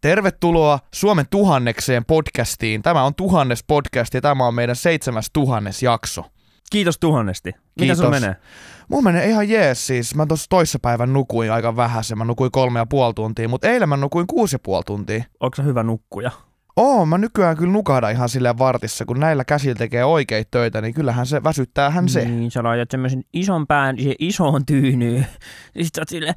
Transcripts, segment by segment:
Tervetuloa Suomen tuhannekseen podcastiin. Tämä on tuhannes podcast ja tämä on meidän seitsemäs tuhannes jakso. Kiitos tuhannesti. Mitä Kiitos. sun menee? Mun menee ihan jees siis. Mä tuossa toissapäivän nukuin aika vähän, mä nukuin kolme ja puoli tuntia, mutta eilen mä nukuin kuusi ja puoli tuntia. Onko hyvä nukkuja? Oo, mä nykyään kyllä nukahdan ihan sille vartissa, kun näillä käsillä tekee oikeita töitä, niin kyllähän se väsyttää hän se. Niin, sä laitat semmoisen ison pään siihen isoon tyynyyn. Niin sitten oot silleen,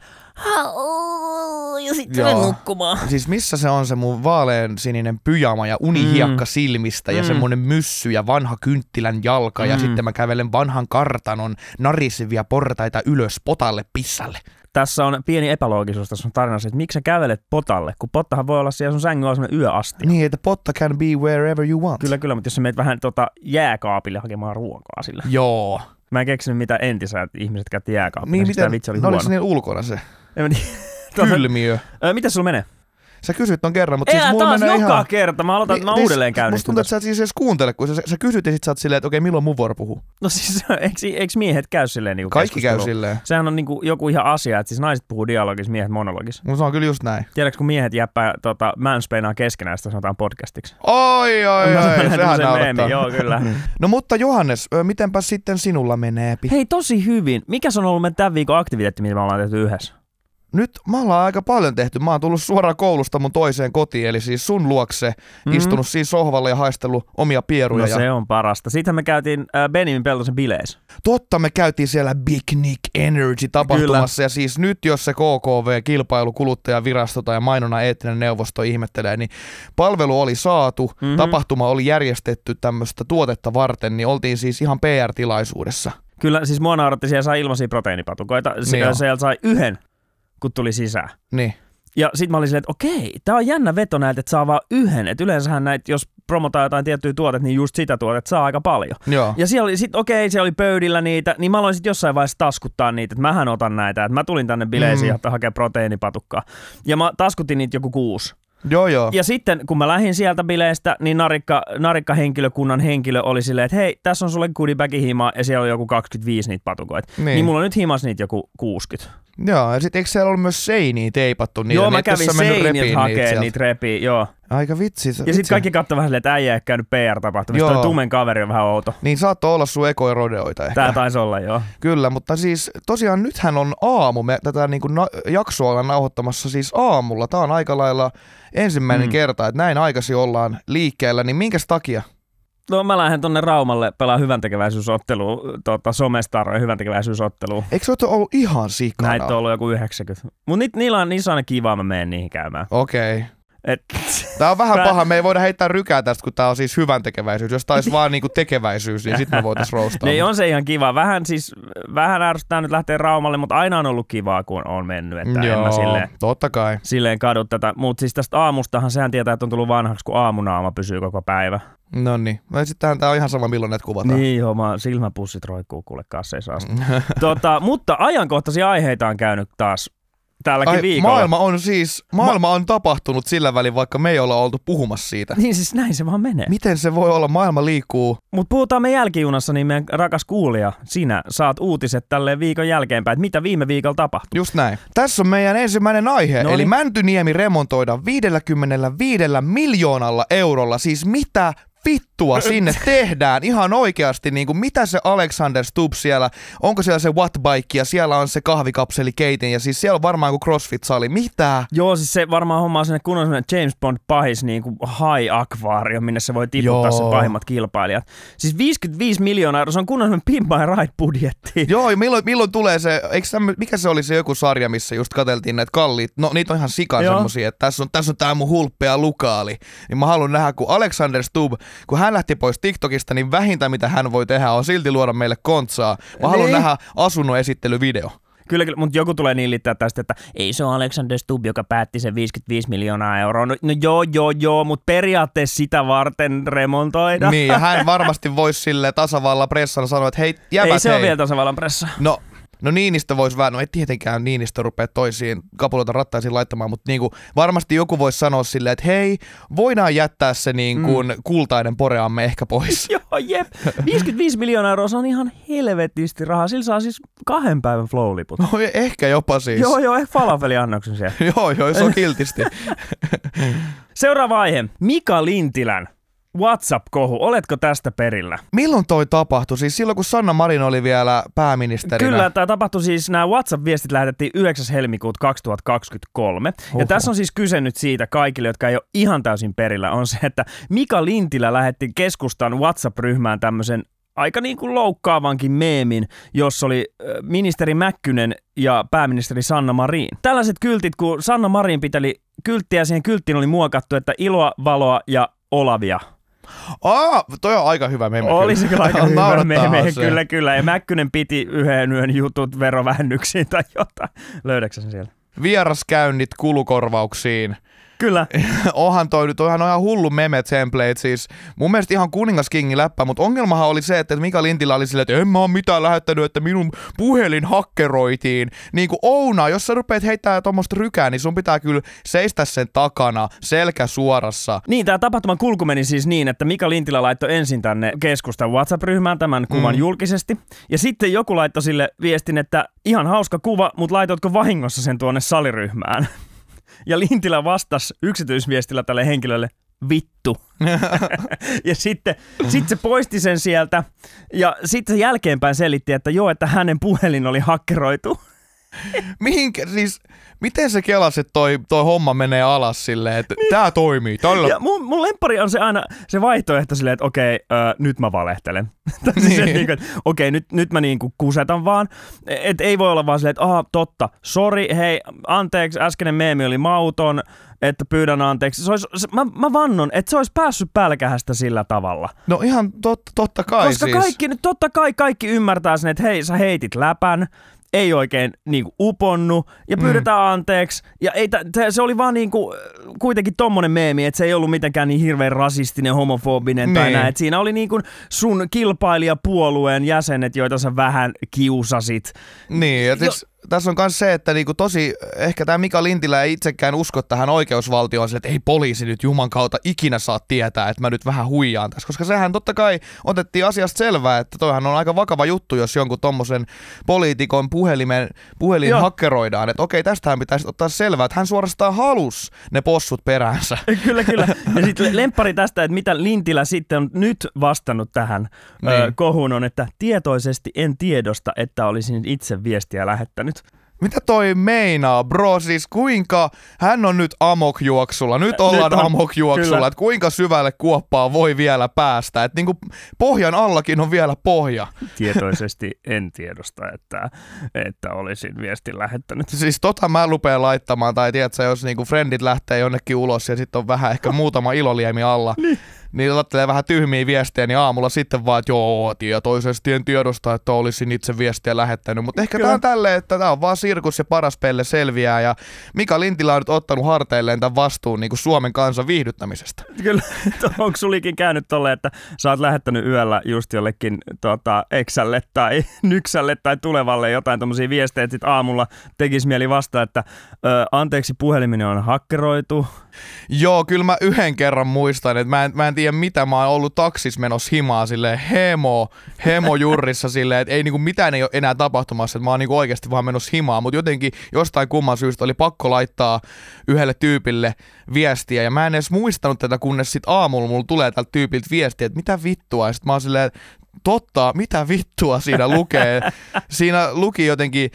ja sitten Joo. nukkumaan. Siis missä se on se mun vaalean sininen pyjama ja unihiakka mm. silmistä ja mm. semmonen myssy ja vanha kynttilän jalka mm. ja sitten mä kävelen vanhan kartanon narisivia portaita ylös potalle pissalle. Tässä on pieni epäloogisuus tässä on tarinassa, että miksi sä kävelet potalle, kun pottahan voi olla siellä sun sängyllä on sellainen yöastia. Niin, että potta can be wherever you want. Kyllä, kyllä, mutta jos sä menet vähän tota jääkaapille hakemaan ruokaa sillä. Joo. Mä en keksinyt mitä entisä että ihmiset käytti jääkaapille. Niin, siis miten, vitsi oli no, huono. oliko se niillä ulkona se? En mä tiedä. Tuota, kylmiö. Mitä sulla menee? Sä kysyt on kerran, mutta siis Elä siis mulla menee joka ihan... kerta, mä aloitan, niin, mä uudelleen käyn. Musta tuntuu, että sä et siis edes kuuntele, kun sä, sä kysyt ja sit sä oot silleen, että okei, milloin mun vuoro puhuu? No siis, eikö, eikö miehet käy silleen niinku Kaikki käy silleen. Sehän on niinku joku ihan asia, että siis naiset puhuu dialogissa, miehet monologissa. Mutta no se on kyllä just näin. Tiedätkö, kun miehet jäppää tota, mansplainaa keskenään, sitä sanotaan podcastiksi. Oi, oi, oi, oi sehän meemi, joo, kyllä. no mutta Johannes, mitenpä sitten sinulla menee? Hei, tosi hyvin. Mikä on ollut me tämän viikon aktiviteetti, mitä me ollaan tehty yhdessä? nyt mä ollaan aika paljon tehty. Mä oon tullut suoraan koulusta mun toiseen kotiin, eli siis sun luokse, mm-hmm. istunut siinä sohvalle ja haistellut omia pieruja. No ja... se on parasta. Sitten me käytiin äh, Benimin peltoisen bileissä. Totta, me käytiin siellä Big Nick Energy tapahtumassa. Kyllä. Ja siis nyt, jos se KKV, kilpailu, kuluttajavirasto tai mainona eettinen neuvosto ihmettelee, niin palvelu oli saatu, mm-hmm. tapahtuma oli järjestetty tämmöistä tuotetta varten, niin oltiin siis ihan PR-tilaisuudessa. Kyllä, siis mua nauratti, siellä sai ilmaisia proteiinipatukoita. Niin siellä sai yhden kun tuli sisään. Niin. Ja sitten mä olin silleen, että okei, tämä on jännä veto näitä, että saa vaan yhden. Että yleensähän näitä, jos promotaan jotain tiettyä tuotetta, niin just sitä tuotetta saa aika paljon. Joo. Ja siellä oli, sitten okei, siellä oli pöydillä niitä, niin mä aloin sitten jossain vaiheessa taskuttaa niitä, että mähän otan näitä. Että mä tulin tänne bileisiin, mm. että hakee proteiinipatukkaa. Ja mä taskutin niitä joku kuusi. Joo, joo. Ja sitten kun mä lähdin sieltä bileestä, niin narikka, narikka henkilökunnan henkilö oli silleen, että hei, tässä on sulle goodiebagi himaa ja siellä on joku 25 niitä patukoita. Niin. niin mulla on nyt himas niitä joku 60. Joo, ja sitten eikö siellä ollut myös seiniä teipattu niitä? Joo, mä kävin seiniltä hakemaan niitä repiä, joo. Aika vitsi. Ja sitten kaikki katsoi vähän että äijä ei käynyt PR-tapahtumista. Joo. Toi tumen kaveri on vähän outo. Niin saattoi olla sun ekoja rodeoita ehkä. Tää taisi olla, joo. Kyllä, mutta siis tosiaan nythän on aamu. Me tätä niin kuin na- jaksoa ollaan nauhoittamassa siis aamulla. Tää on aika lailla ensimmäinen mm. kerta, että näin aikaisin ollaan liikkeellä. Niin minkäs takia? no mä lähden tonne Raumalle pelaa hyvän tekeväisyysotteluun, tota, somestaroja hyvän tekeväisyysotteluun. Eikö se ole ollut ihan sikana? Näitä on ollut joku 90. Mut niillä on, niissä aina kivaa, mä menen niihin käymään. Okei. Okay. Et... Tämä on vähän mä... paha, me ei voida heittää rykää tästä, kun tämä on siis hyvän tekeväisyys. Jos olisi vaan niinku tekeväisyys, niin sitten me voitaisiin roustaa. niin on se ihan kiva. Vähän siis, vähän ärsyttää nyt lähteä Raumalle, mutta aina on ollut kivaa, kun on mennyt. Että Joo, en mä silleen, totta kai. Silleen kadu tätä. Mutta siis tästä aamustahan sehän tietää, että on tullut vanhaksi, kun aamunaama pysyy koko päivä. No niin. No sittenhän tämä on ihan sama, milloin näitä kuvataan. Niin joo, mä silmäpussit roikkuu kuule kasseissa asti. tota, mutta ajankohtaisia aiheita on käynyt taas tälläkin Ai, viikolla. Maailma on siis, maailma Ma- on tapahtunut sillä välin, vaikka me ei olla oltu puhumassa siitä. Niin siis näin se vaan menee. Miten se voi olla, maailma liikkuu. Mutta puhutaan me jälkijunassa, niin meidän rakas kuulija, sinä saat uutiset tälle viikon jälkeenpäin, että mitä viime viikolla tapahtui. Just näin. Tässä on meidän ensimmäinen aihe, Noniin. eli niin. Mäntyniemi remontoidaan 55 miljoonalla eurolla. Siis mitä vittua sinne tehdään ihan oikeasti, niin kuin mitä se Alexander Stubb siellä, onko siellä se wattbike ja siellä on se kahvikapseli keitin ja siis siellä on varmaan kuin CrossFit-sali, mitä? Joo, siis se varmaan on sinne kunnon on James Bond pahis niin kuin high akvaario, minne se voi tiputtaa Joo. se pahimmat kilpailijat. Siis 55 miljoonaa euroa, se on kunnon sellainen pimp and ride budjetti. Joo, ja milloin, milloin tulee se, eikö mikä se oli se joku sarja, missä just katseltiin näitä kalliit, no niitä on ihan sikan semmosia, että tässä on, tässä on tää mun hulppea lukaali, niin mä haluan nähdä, kun Alexander Stubb kun hän lähti pois TikTokista, niin vähintä mitä hän voi tehdä on silti luoda meille kontsaa. Mä niin. haluan nähdä asunnon esittelyvideo. Kyllä, kyllä, mutta joku tulee niin liittää tästä, että ei se ole Alexander Stubb, joka päätti sen 55 miljoonaa euroa. No, no joo, joo, joo, mutta periaatteessa sitä varten remontoida. Niin, hän varmasti voisi sille tasavallan pressan sanoa, että hei, jäbät, Ei se hei. ole vielä tasavallan pressa. No, no niinistö voisi vähän, no ei tietenkään Niinistö rupea toisiin kapuloita rattaisiin laittamaan, mutta kuin, niinku varmasti joku voisi sanoa silleen, että hei, voidaan jättää se niin kuin mm. kultainen poreamme ehkä pois. Joo, jep. 55 miljoonaa euroa, se on ihan helvetisti rahaa. Sillä saa siis kahden päivän flow-liput. No e- ehkä jopa siis. Joo, joo, ehkä falafeliannoksen siellä. joo, joo, se on kiltisti. Seuraava aihe. Mika Lintilän WhatsApp-kohu, oletko tästä perillä? Milloin toi tapahtui? Siis silloin, kun Sanna Marin oli vielä pääministerinä? Kyllä, tämä tapahtui siis, nämä WhatsApp-viestit lähetettiin 9. helmikuuta 2023. Oho. Ja tässä on siis kyse nyt siitä kaikille, jotka ei ole ihan täysin perillä, on se, että Mika Lintilä lähetti keskustan WhatsApp-ryhmään tämmöisen aika niin kuin loukkaavankin meemin, jos oli ministeri Mäkkynen ja pääministeri Sanna Marin. Tällaiset kyltit, kun Sanna Marin piteli kylttiä, siihen kylttiin oli muokattu, että iloa, valoa ja olavia. Aa, toi on aika hyvä meme. Oli se kyllä aika hyvä meme, se. kyllä kyllä. Ja Mäkkynen piti yhden yön jutut verovähennyksiin tai jotain. Löydäksä sen siellä? Vieraskäynnit kulukorvauksiin – Kyllä. Onhan toi, nyt, on ihan hullu meme template siis. Mun mielestä ihan kuningas kingi läppä, mutta ongelmahan oli se, että Mika Lintilä oli silleen, että en mä oo mitään lähettänyt, että minun puhelin hakkeroitiin. Niin kuin Ouna, jos sä rupeat heittää tuommoista rykää, niin sun pitää kyllä seistä sen takana, selkä suorassa. Niin, tämä tapahtuman kulku meni siis niin, että Mika Lintilä laittoi ensin tänne keskustan WhatsApp-ryhmään tämän kuvan mm. julkisesti. Ja sitten joku laittoi sille viestin, että ihan hauska kuva, mutta laitoitko vahingossa sen tuonne saliryhmään? Ja Lintilä vastasi yksityisviestillä tälle henkilölle, vittu. ja sitten sit se poisti sen sieltä ja sitten jälkeenpäin selitti, että joo, että hänen puhelin oli hakkeroitu. Mihinkä, siis, miten se kelas, että toi, toi homma menee alas silleen, että niin. tämä toimii. Tällä... Ja mun, mun lempari on se aina se vaihtoehto silleen, että okei, ö, nyt mä valehtelen. Siis niin. siis niin. kuin, että okei, nyt, nyt mä niin kuin kusetan vaan. E, et ei voi olla vaan silleen, että aha, totta, sori, hei, anteeksi, äskeinen meemi oli mauton, että pyydän anteeksi. Se olisi, se, mä, mä vannon, että se olisi päässyt pälkähästä sillä tavalla. No ihan tot, totta kai Koska siis. kaikki, nyt totta kai kaikki ymmärtää sen, että hei, sä heitit läpän, ei oikein niin kuin, uponnut ja mm. pyydetään mm. anteeksi. Ja ei, se, se oli vaan niin kuin, äh, kuitenkin tommonen meemi, että se ei ollut mitenkään niin hirveän rasistinen, homofobinen niin. tai näin. Et siinä oli niin kuin sun kilpailijapuolueen jäsenet, joita sä vähän kiusasit. Niin, ja siis... Jo, tässä on myös se, että niinku tosi, ehkä tämä Mika Lintilä ei itsekään usko tähän oikeusvaltioon sille, että ei poliisi nyt juman kautta ikinä saa tietää, että mä nyt vähän huijaan tässä. Koska sehän totta kai otettiin asiasta selvää, että toihan on aika vakava juttu, jos jonkun tommosen poliitikon puhelimen, puhelin Joo. hakkeroidaan. Että okei, tästähän pitäisi ottaa selvää, että hän suorastaan halus ne possut peräänsä. Kyllä, kyllä. Ja sitten lemppari tästä, että mitä Lintilä sitten on nyt vastannut tähän niin. kohuun on, että tietoisesti en tiedosta, että olisin itse viestiä lähettänyt. Mitä toi meinaa, bro? Siis kuinka hän on nyt amokjuoksulla, nyt ollaan nyt on, amokjuoksulla, kuinka syvälle kuoppaa voi vielä päästä. et niinku pohjan allakin on vielä pohja. Tietoisesti en tiedosta, että, että olisin viestin lähettänyt. Siis tota mä lupeen laittamaan, tai tiedätkö, jos niinku friendit lähtee jonnekin ulos ja sitten on vähän ehkä muutama iloliemi alla, niin niin laittelee vähän tyhmiä viestejä, niin aamulla sitten vaan, että joo, toisesti en tiedosta, että olisin itse viestiä lähettänyt. Mutta ehkä tämä on tälleen, että tämä on vaan sirkus ja paras pelle selviää. Ja Mika Lintilä on nyt ottanut harteilleen tämän vastuun niin kuin Suomen kansan viihdyttämisestä. Kyllä, onko sulikin käynyt tolle, että sä oot lähettänyt yöllä just jollekin tota, eksälle tai nyksälle tai tulevalle jotain tuommoisia viestejä, että sit aamulla tekisi mieli vastaa, että ö, anteeksi puhelimeni on hakkeroitu, Joo, kyllä mä yhden kerran muistan, että mä en, mä en tiedä mitä, mä oon ollut taksis menossa himaa silleen hemo, jurrissa silleen, että ei niinku mitään ei ole enää tapahtumassa, että mä oon niinku oikeasti vaan menossa himaa, mutta jotenkin jostain kumman syystä oli pakko laittaa yhdelle tyypille viestiä ja mä en edes muistanut tätä, kunnes sit aamulla mulla tulee tältä tyypiltä viestiä, että mitä vittua, ja sit mä oon silleen, totta, mitä vittua siinä lukee? siinä luki jotenkin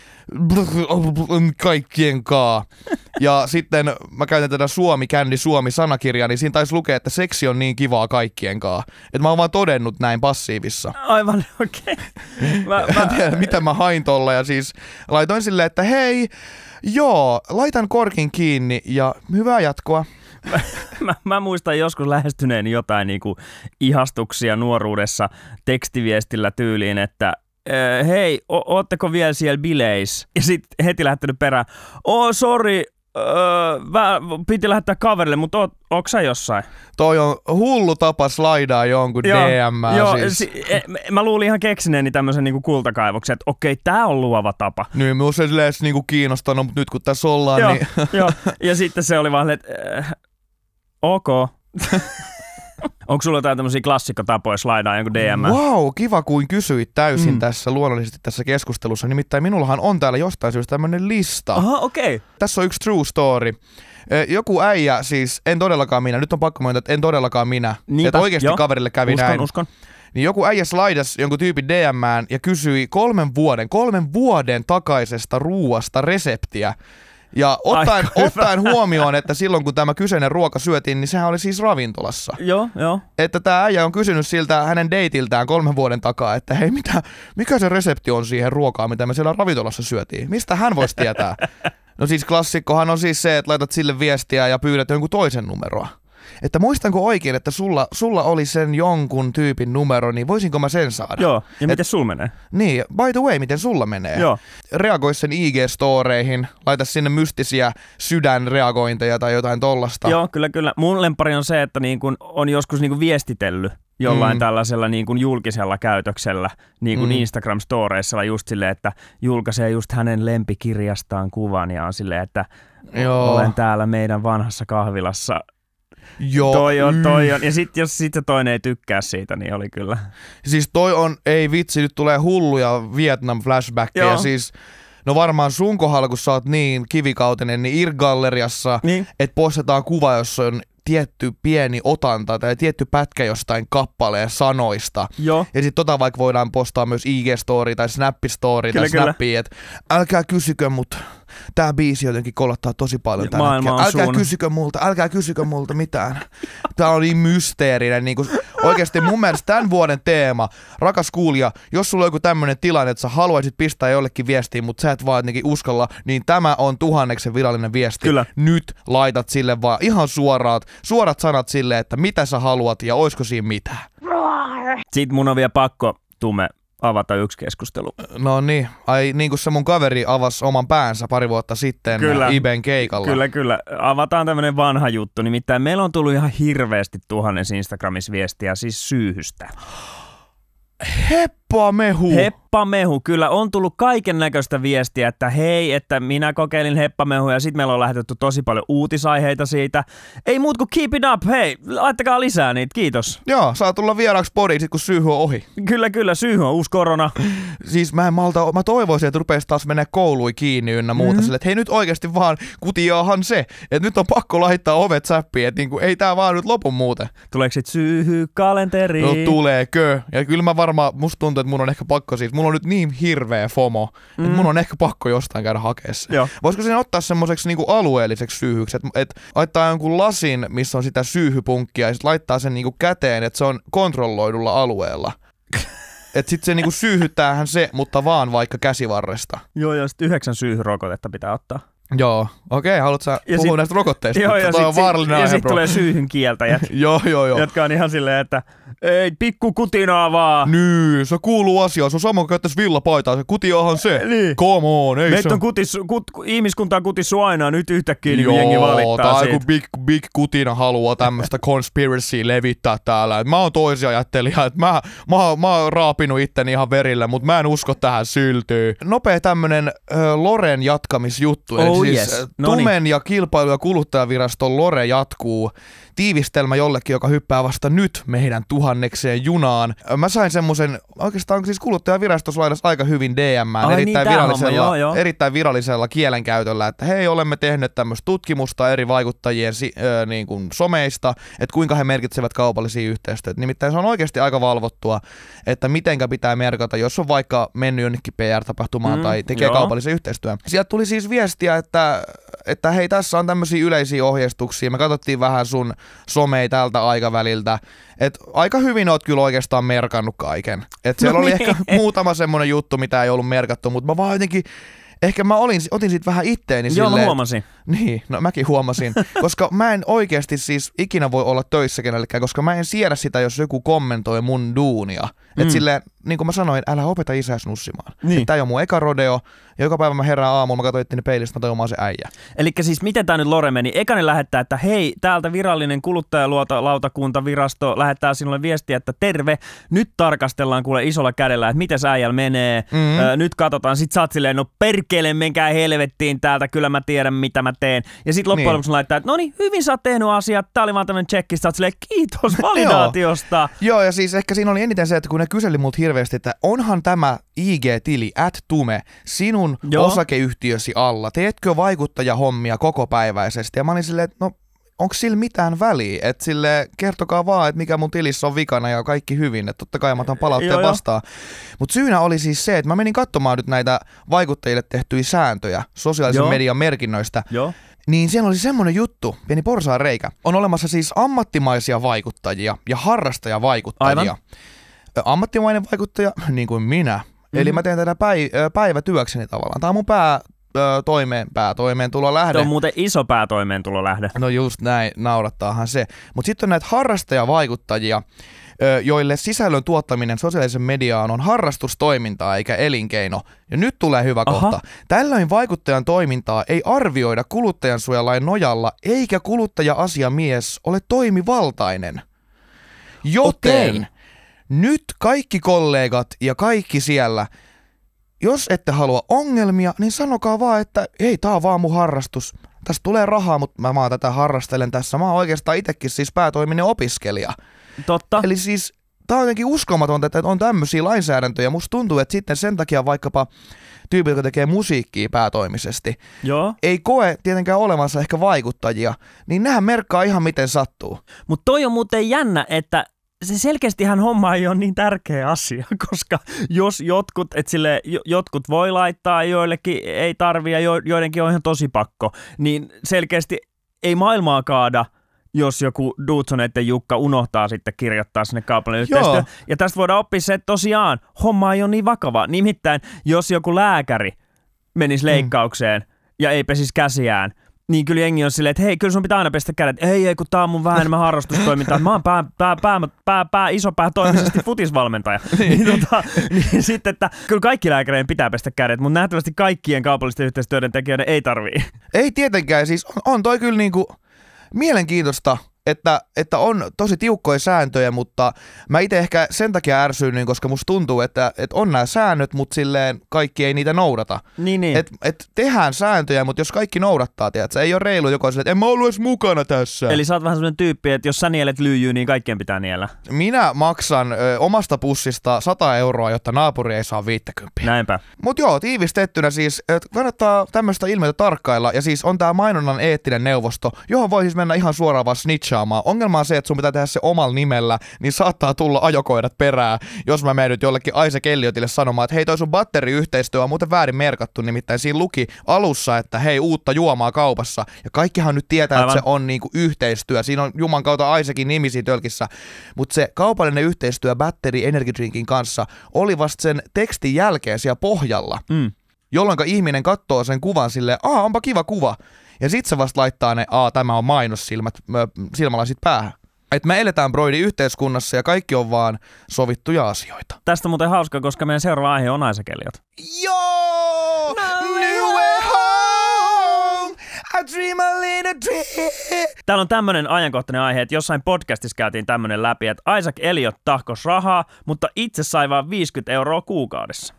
kaikkien kaa. Ja sitten mä käytän tätä Suomi, Känni Suomi sanakirjaa, niin siinä taisi lukea, että seksi on niin kivaa kaikkien kaa. Että mä oon vaan todennut näin passiivissa. Aivan, okei. Okay. Mä, mä... mitä mä hain tolla ja siis laitoin silleen, että hei, joo, laitan korkin kiinni ja hyvää jatkoa mä, mä muistan joskus lähestyneen jotain niin kuin ihastuksia nuoruudessa tekstiviestillä tyyliin, että hei, o- ootteko vielä siellä bileissä? Ja sitten heti lähtenyt perään, oh sorry, öö, piti lähettää kaverille, mutta oot, ootko sä jossain? Toi on hullu tapa slaidaa jonkun joo, DM. Joo, siis. si- e- mä luulin ihan keksineeni tämmöisen niinku kultakaivoksen, että okei, tää on luova tapa. Niin, mä oon se niinku kiinnostanut, mutta nyt kun tässä ollaan, joo, niin... joo. Ja sitten se oli vaan, että äh, ok. Onko sulla jotain tämmöisiä klassikkotapoja slaidaa jonkun DM? Wow, kiva kuin kysyit täysin mm. tässä luonnollisesti tässä keskustelussa. Nimittäin minullahan on täällä jostain syystä tämmöinen lista. Aha, okei. Okay. Tässä on yksi true story. Joku äijä, siis en todellakaan minä, nyt on pakko myöntää, että en todellakaan minä. Niin, että oikeasti jo. kaverille kävi uskon, näin. Uskon, Niin joku äijä slaidas jonkun tyypin DMään ja kysyi kolmen vuoden, kolmen vuoden takaisesta ruuasta reseptiä. Ja ottaen, ottaen huomioon, että silloin kun tämä kyseinen ruoka syötiin, niin sehän oli siis ravintolassa. Joo, joo. Että tämä äijä on kysynyt siltä hänen deitiltään kolmen vuoden takaa, että hei mitä, mikä se resepti on siihen ruokaan, mitä me siellä ravintolassa syötiin? Mistä hän voisi tietää? No siis klassikkohan on siis se, että laitat sille viestiä ja pyydät jonkun toisen numeroa että muistanko oikein, että sulla, sulla oli sen jonkun tyypin numero, niin voisinko mä sen saada? Joo, ja Et, miten sulla menee? Niin, by the way, miten sulla menee? Joo. Reagoi sen IG-storeihin, laita sinne mystisiä sydänreagointeja tai jotain tollasta. Joo, kyllä, kyllä. Mun lempari on se, että niin kun on joskus niin kun viestitellyt jollain mm. tällaisella niin kuin julkisella käytöksellä, niin kuin mm. Instagram-storeissa just silleen, että julkaisee just hänen lempikirjastaan kuvan ja on silleen, että Joo. olen täällä meidän vanhassa kahvilassa Joo. Toi on, mm. toi on. Ja sitten jos sitten toinen ei tykkää siitä, niin oli kyllä. Siis toi on, ei vitsi, nyt tulee hulluja Vietnam flashbackia. Siis No varmaan sun kohdalla, kun sä oot niin kivikautinen, niin IR-galleriassa, niin. että poistetaan kuva, jossa on tietty pieni otanta tai tietty pätkä jostain kappaleen sanoista. Joo. Ja sitten tota vaikka voidaan postaa myös IG-story tai Snappi-story tai Snappi, että älkää kysykö mut tämä biisi jotenkin kolottaa tosi paljon Maailma hetkellä. Älkää sun. kysykö multa, älkää kysykö multa mitään. Tämä on niin mysteerinen. Niin kuin, oikeasti mun mielestä tämän vuoden teema, rakas kuulija, jos sulla on joku tämmöinen tilanne, että sä haluaisit pistää jollekin viestiin, mutta sä et vaan jotenkin uskalla, niin tämä on tuhanneksen virallinen viesti. Kyllä. Nyt laitat sille vaan ihan suoraat, suorat sanat sille, että mitä sä haluat ja oisko siinä mitään. Sitten mun on vielä pakko, Tume, avata yksi keskustelu. No niin, ai niin kuin se mun kaveri avasi oman päänsä pari vuotta sitten kyllä, Iben keikalla. Kyllä, kyllä. Avataan tämmöinen vanha juttu, nimittäin meillä on tullut ihan hirveästi tuhannessa Instagramissa viestiä siis syyhystä. Hep heppamehu. Heppamehu, kyllä. On tullut kaiken näköistä viestiä, että hei, että minä kokeilin heppamehua ja sitten meillä on lähetetty tosi paljon uutisaiheita siitä. Ei muut kuin keep it up, hei, laittakaa lisää niitä, kiitos. Joo, saa tulla vieraaksi podiin sit kun syyhy on ohi. Kyllä, kyllä, syyhy on uusi korona. siis mä en malta, mä toivoisin, että rupeaisi taas mennä koului kiinni ynnä muuta mm-hmm. sille, että hei nyt oikeasti vaan kutiaahan se, että nyt on pakko laittaa ovet säppiin, että niinku, ei tää vaan nyt lopu muuten. Tuleeko sit syyhy kalenteriin? No tuleekö? Ja kyllä mä varmaan, musta tuntuu, tuntuu, että mun on ehkä pakko siitä. Mulla on nyt niin hirveä FOMO, mm. että mun on ehkä pakko jostain käydä hakeessa. Voisiko sen ottaa semmoiseksi niinku alueelliseksi syyhyksi, että et laittaa jonkun lasin, missä on sitä syyhypunkkia ja sitten laittaa sen niinku käteen, että se on kontrolloidulla alueella. Että sitten se niinku syyhyttäähän se, mutta vaan vaikka käsivarresta. Joo, ja sitten yhdeksän syyhyrokotetta pitää ottaa. Joo, okei, okay, haluatko sä puhua sit, näistä rokotteista? Joo, ja sitten sit, sit tulee syyhyn kieltäjät, joo, joo, joo. jotka on ihan silleen, että ei, pikku kutinaa vaan. Niin, se kuuluu asiaan. Se on sama kuin käyttäis villapaitaa. Se kutiahan se. Niin. Come on, ei Meitä se. on kutis, kut, on kutissu aina. Nyt yhtäkkiä niin Joo, niin jengi valittaa tai siitä. kun big, big kutina haluaa tämmöistä conspiracy levittää täällä. Et mä oon toisia ajattelija. Et mä, mä, mä, mä oon raapinut itteni ihan verillä, mutta mä en usko tähän syltyy. Nopea tämmönen äh, Loren jatkamisjuttu. Oh, Eli siis, yes. siis, Noniin. Tumen ja kilpailu- ja kuluttajaviraston Lore jatkuu. Tiivistelmä jollekin, joka hyppää vasta nyt meidän tuhat tuhannekseen junaan. Mä sain semmoisen, oikeastaan siis kuluttajavirastossa laidassa aika hyvin DM Ai, niin, erittäin, niin, virallisella, homma, joo, joo. erittäin virallisella kielenkäytöllä, että hei, olemme tehneet tämmöistä tutkimusta eri vaikuttajien äh, niin kuin someista, että kuinka he merkitsevät kaupallisia yhteistyötä. Nimittäin se on oikeasti aika valvottua, että mitenkä pitää merkata, jos on vaikka mennyt jonnekin PR-tapahtumaan mm, tai tekee joo. kaupallisen yhteistyön. Sieltä tuli siis viestiä, että, että hei, tässä on tämmöisiä yleisiä ohjeistuksia. Me katsottiin vähän sun somei tältä aikaväliltä et aika hyvin oot kyllä oikeastaan merkannut kaiken. Et siellä no oli niin. ehkä muutama semmoinen juttu, mitä ei ollut merkattu, mutta mä vaan jotenkin ehkä mä olin, otin siitä vähän itteeni Joo, silleen, mä huomasin. Niin, no mäkin huomasin. koska mä en oikeasti siis ikinä voi olla töissä kenellekään, koska mä en siedä sitä, jos joku kommentoi mun duunia. Mm. Et silleen, niin kuin mä sanoin, älä opeta isääs nussimaan. Niin. Tämä ei ole mun eka rodeo, ja joka päivä mä herään aamulla, mä katsoin itteni peilistä, mä tajumaan se äijä. Eli siis miten tämä nyt Lore meni? Eka ne lähettää, että hei, täältä virallinen kuluttajalautakuntavirasto virasto lähettää sinulle viestiä, että terve, nyt tarkastellaan kuule isolla kädellä, että miten äijällä menee. Mm-hmm. Ö, nyt katsotaan, sit sä oot silleen, no perkele, menkää helvettiin täältä, kyllä mä tiedän mitä mä teen. Ja sit loppujen niin. lopuksi laittaa, että no niin, hyvin sä oot tehnyt asiat, tää oli vaan tämmönen checki, sä oot silleen, kiitos validaatiosta. Joo, ja siis ehkä siinä oli eniten se, että kun ne kyseli mut hirveästi, että onhan tämä IG-tili, at tume, sinun sinun Joo. osakeyhtiösi alla, teetkö vaikuttajahommia kokopäiväisesti? Ja mä olin silleen, että no onko sillä mitään väliä, että sille kertokaa vaan, että mikä mun tilissä on vikana ja kaikki hyvin, että totta kai mä otan palautteen vastaan. Mutta syynä oli siis se, että mä menin katsomaan nyt näitä vaikuttajille tehtyjä sääntöjä sosiaalisen joo. median merkinnöistä. Joo. Niin siellä oli semmoinen juttu, pieni porsaan reikä. On olemassa siis ammattimaisia vaikuttajia ja harrastajavaikuttajia. Aivan. Ammattimainen vaikuttaja, niin kuin minä, Mm-hmm. Eli mä teen tätä päi- päivätyökseni tavallaan. Tämä on mun pää, toimeen päätoimeentulolähde. Se on muuten iso lähde. No just näin, naurattaahan se. Mutta sitten on näitä harrastajavaikuttajia, joille sisällön tuottaminen sosiaalisen mediaan on harrastustoimintaa eikä elinkeino. Ja nyt tulee hyvä Aha. kohta. Tällöin vaikuttajan toimintaa ei arvioida kuluttajansuojalain nojalla, eikä kuluttaja-asiamies ole toimivaltainen. Joten... Okay nyt kaikki kollegat ja kaikki siellä, jos ette halua ongelmia, niin sanokaa vaan, että ei, tää on vaan mun harrastus. Tästä tulee rahaa, mutta mä vaan tätä harrastelen tässä. Mä oon oikeastaan itsekin siis päätoiminen opiskelija. Totta. Eli siis tää on jotenkin uskomatonta, että on tämmöisiä lainsäädäntöjä. Musta tuntuu, että sitten sen takia vaikkapa tyypit, jotka tekee musiikkia päätoimisesti, Joo. ei koe tietenkään olevansa ehkä vaikuttajia, niin nehän merkkaa ihan miten sattuu. Mutta toi on muuten jännä, että se selkeästihän homma ei ole niin tärkeä asia, koska jos jotkut, et sille, jotkut voi laittaa, joillekin ei tarvi ja joidenkin on ihan tosi pakko, niin selkeästi ei maailmaa kaada – jos joku Duutsoneiden Jukka unohtaa sitten kirjoittaa sinne kaupallinen Ja tästä voidaan oppia se, että tosiaan homma ei ole niin vakava. Nimittäin, jos joku lääkäri menisi mm. leikkaukseen mm. ja ei pesisi käsiään – niin kyllä jengi on silleen, että hei, kyllä sun pitää aina pestä kädet. Ei, ei, kun tää on mun vähän enemmän harrastustoimintaa. Mä oon pää, pää, pää, pää, pää, iso pää toimisesti futisvalmentaja. Niin. niin, tota, niin sitten, että kyllä kaikki lääkäreiden pitää pestä kädet, mutta nähtävästi kaikkien kaupallisten yhteistyöiden tekijöiden ei tarvii. Ei tietenkään, siis on, on toi kyllä niinku mielenkiintoista että, että on tosi tiukkoja sääntöjä, mutta mä itse ehkä sen takia ärsyin, niin koska musta tuntuu, että, että on nämä säännöt, mutta silleen kaikki ei niitä noudata. Niin, niin. Et, et tehdään sääntöjä, mutta jos kaikki noudattaa, tiedät, se ei ole reilu joko jokaiselle, että en mä ollut edes mukana tässä. Eli sä oot vähän sellainen tyyppi, että jos sä nielet lyijyy, niin kaikkien pitää niellä. Minä maksan ö, omasta pussista 100 euroa, jotta naapuri ei saa 50. Näinpä. Mutta joo, tiivistettynä siis, että kannattaa tämmöistä ilmeitä tarkkailla, ja siis on tämä mainonnan eettinen neuvosto, johon voi siis mennä ihan suoraan vaan snitcha pitchaamaan. Ongelma on se, että sun pitää tehdä se omalla nimellä, niin saattaa tulla ajokoidat perää, jos mä menen nyt jollekin Aisa Kelliotille sanomaan, että hei toi sun batteriyhteistyö on muuten väärin merkattu, nimittäin siinä luki alussa, että hei uutta juomaa kaupassa. Ja kaikkihan nyt tietää, Aivan. että se on niinku yhteistyö. Siinä on Juman kautta Aisakin nimi siinä tölkissä. Mutta se kaupallinen yhteistyö Battery Energy Drinkin kanssa oli vasta sen tekstin jälkeen siellä pohjalla. Mm jolloin ihminen katsoo sen kuvan silleen, aah, onpa kiva kuva. Ja sit se vasta laittaa ne, a tämä on silmällä silmälasit päähän. Et me eletään broidi yhteiskunnassa ja kaikki on vaan sovittuja asioita. Tästä muuten hauska, koska meidän seuraava aihe on naisakeliot. Joo! No new home! I dream a little dream. Täällä on tämmönen ajankohtainen aihe, että jossain podcastissa käytiin tämmönen läpi, että Isaac Eliot tahkos rahaa, mutta itse sai vaan 50 euroa kuukaudessa.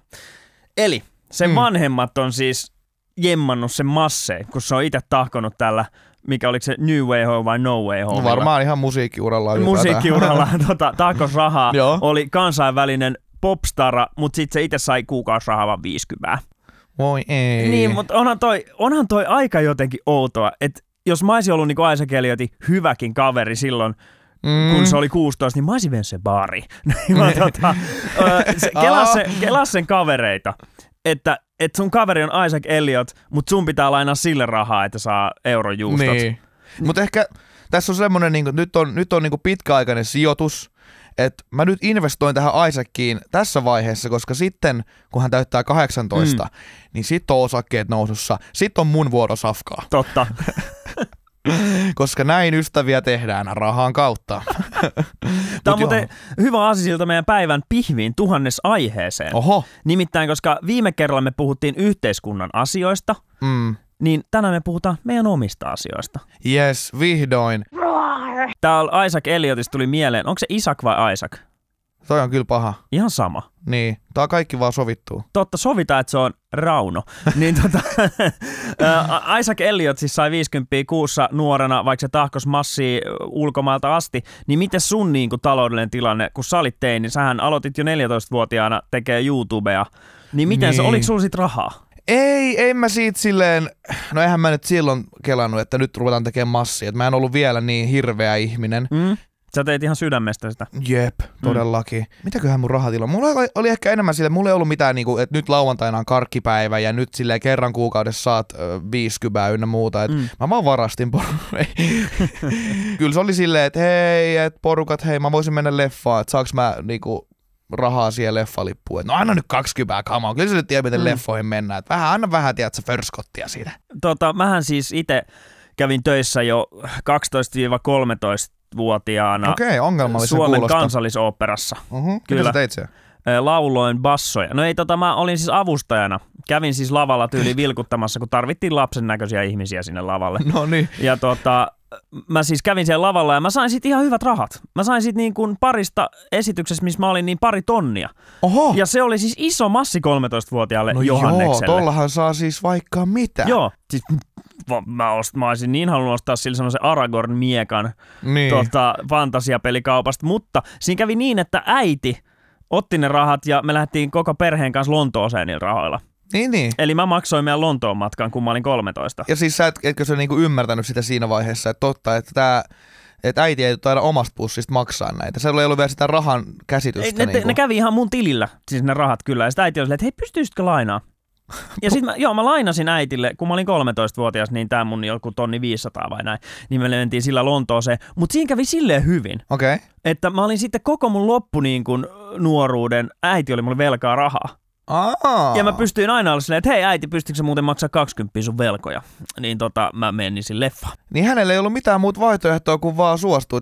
Eli se mm. vanhemmat on siis jemmannut sen masse, kun se on itse tahkonut tällä mikä oliko se New Way Home vai No Way no Home? No varmaan ihan musiikkiuralla. Musiikkiuralla tota, tahkos rahaa oli kansainvälinen popstara, mutta sitten se itse sai kuukausirahaa vain 50. Voi ei. Niin, mutta onhan toi, onhan toi aika jotenkin outoa, että jos mä olisin ollut niin Isaac Elioti hyväkin kaveri silloin, Mm. kun se oli 16, niin mä olisin niin tota, se baari. tota, se, kelaa, se, kelaa sen kavereita että että sun kaveri on Isaac Elliot, mutta sun pitää lainaa sille rahaa, että saa eurojuustot. Niin. Mutta ehkä tässä on semmoinen, niin nyt on, nyt on niin kuin pitkäaikainen sijoitus, että mä nyt investoin tähän Isaaciin tässä vaiheessa, koska sitten, kun hän täyttää 18, mm. niin sitten on osakkeet nousussa, sitten on mun vuoro safkaa. Totta. Koska näin ystäviä tehdään rahan kautta. Tämä on muuten hyvä asia siltä meidän päivän pihviin tuhannes aiheeseen. Oho. Nimittäin, koska viime kerralla me puhuttiin yhteiskunnan asioista, mm. niin tänään me puhutaan meidän omista asioista. Yes, vihdoin. Täällä Isaac Eliotista tuli mieleen. Onko se Isaac vai Isaac? Toi on kyllä paha. Ihan sama. Niin, tää on kaikki vaan sovittuu. Totta, sovitaan, että se on Rauno. niin tota, Isaac Elliot siis sai 50 kuussa nuorena, vaikka se tahkos massi ulkomailta asti. Niin miten sun niin kuin, taloudellinen tilanne, kun sä olit tein, niin sähän aloitit jo 14-vuotiaana tekee YouTubea. Niin miten niin. se, oliko sulla sit rahaa? Ei, en mä siitä silleen, no eihän mä nyt silloin kelannut, että nyt ruvetaan tekemään massia. Et mä en ollut vielä niin hirveä ihminen. Mm. Sä teit ihan sydämestä sitä. Jep, mm. todellakin. Mm. Mitäköhän mun rahatila? Mulla oli, oli ehkä enemmän sille, mulla ei ollut mitään, niinku, että nyt lauantaina on karkkipäivä ja nyt sille kerran kuukaudessa saat ö, 50 ynnä muuta. Et mm. Mä vaan varastin porukat. Kyllä se oli silleen, että hei, et porukat, hei, mä voisin mennä leffaan, että saaks mä niinku, rahaa siihen leffalippuun. no anna nyt 20 kamaa, kyllä se nyt tiedä, miten mm. leffoihin mennään. Et vähän, anna vähän, tiedät sä, förskottia siitä. Tota, mähän siis itse kävin töissä jo 12-13 vuotiaana okay, ongelmallisen Suomen kuulosta. kansallisoopperassa. Uh-huh. Kyllä. Mitä sä teit lauloin bassoja. No ei tota, mä olin siis avustajana. Kävin siis lavalla tyyli vilkuttamassa, kun tarvittiin lapsen näköisiä ihmisiä sinne lavalle. No niin. Ja tota, mä siis kävin siellä lavalla ja mä sain sit ihan hyvät rahat. Mä sain sit niin kuin parista esityksessä, missä mä olin, niin pari tonnia. Oho. Ja se oli siis iso massi 13-vuotiaalle no Johannekselle. Joo, tollahan saa siis vaikka mitä. Joo, siis mä, ost, mä olisin niin halunnut ostaa sille semmoisen Aragorn miekan niin. tota, fantasiapelikaupasta, mutta siinä kävi niin, että äiti otti ne rahat ja me lähdettiin koko perheen kanssa Lontooseen niillä rahoilla. Niin, niin. Eli mä maksoin meidän Lontoon matkan kun mä olin 13. Ja siis sä et, etkö sä niinku ymmärtänyt sitä siinä vaiheessa, että totta, että tämä että äiti ei taida omasta pussista maksaa näitä. Se ei ollut vielä sitä rahan käsitystä. Ei, ne, niin kuin. ne, kävi ihan mun tilillä, siis ne rahat kyllä. Ja sitä äiti oli silleen, että hei, pystyisitkö lainaa? Ja sitten mä, joo, mä lainasin äitille, kun mä olin 13-vuotias, niin tämä mun joku tonni 500 vai näin, niin me mentiin sillä Lontooseen. Mutta siinä kävi silleen hyvin, okay. että mä olin sitten koko mun loppu niin kun, nuoruuden, äiti oli mulle velkaa rahaa. Aa. Ja mä pystyin aina olla silleen, että hei äiti, pystytkö muuten maksaa 20 sun velkoja? Niin tota, mä menin sinne leffa. Niin hänellä ei ollut mitään muuta vaihtoehtoa kuin vaan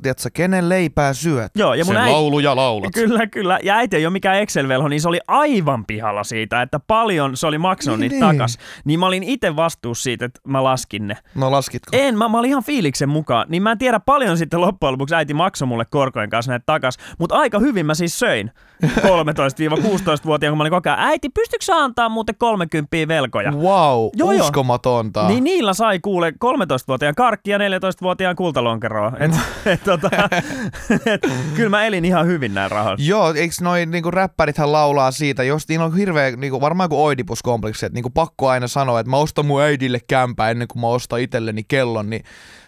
että sä kenen leipää syöt. Joo, ja mun äiti... laulu ja laulat. Kyllä, kyllä. Ja äiti ei ole mikään Excel-velho, niin se oli aivan pihalla siitä, että paljon se oli maksanut niin, niitä niin. takas. Niin mä olin itse vastuussa siitä, että mä laskin ne. No laskitko? En, mä, mä olin ihan fiiliksen mukaan. Niin mä en tiedä paljon sitten loppujen lopuksi äiti maksoi mulle korkojen kanssa näitä takas. Mutta aika hyvin mä siis söin 13 16 vuotiaan kun mä olin koko ajan äiti, pystytkö antaa muuten 30 velkoja? Wow, joo, uskomatonta. Niin niillä sai kuule 13-vuotiaan karkki ja 14-vuotiaan kultalonkeroa. Et, et, tota, et, kyllä mä elin ihan hyvin näin rahoilla. Joo, eikö noi niinku räppärithän laulaa siitä, jos niillä on hirveä, niinku, varmaan kuin oidipuskompleksi, että niinku, pakko aina sanoa, että mä ostan mun äidille kämpä ennen kuin mä ostan itselleni kellon, niin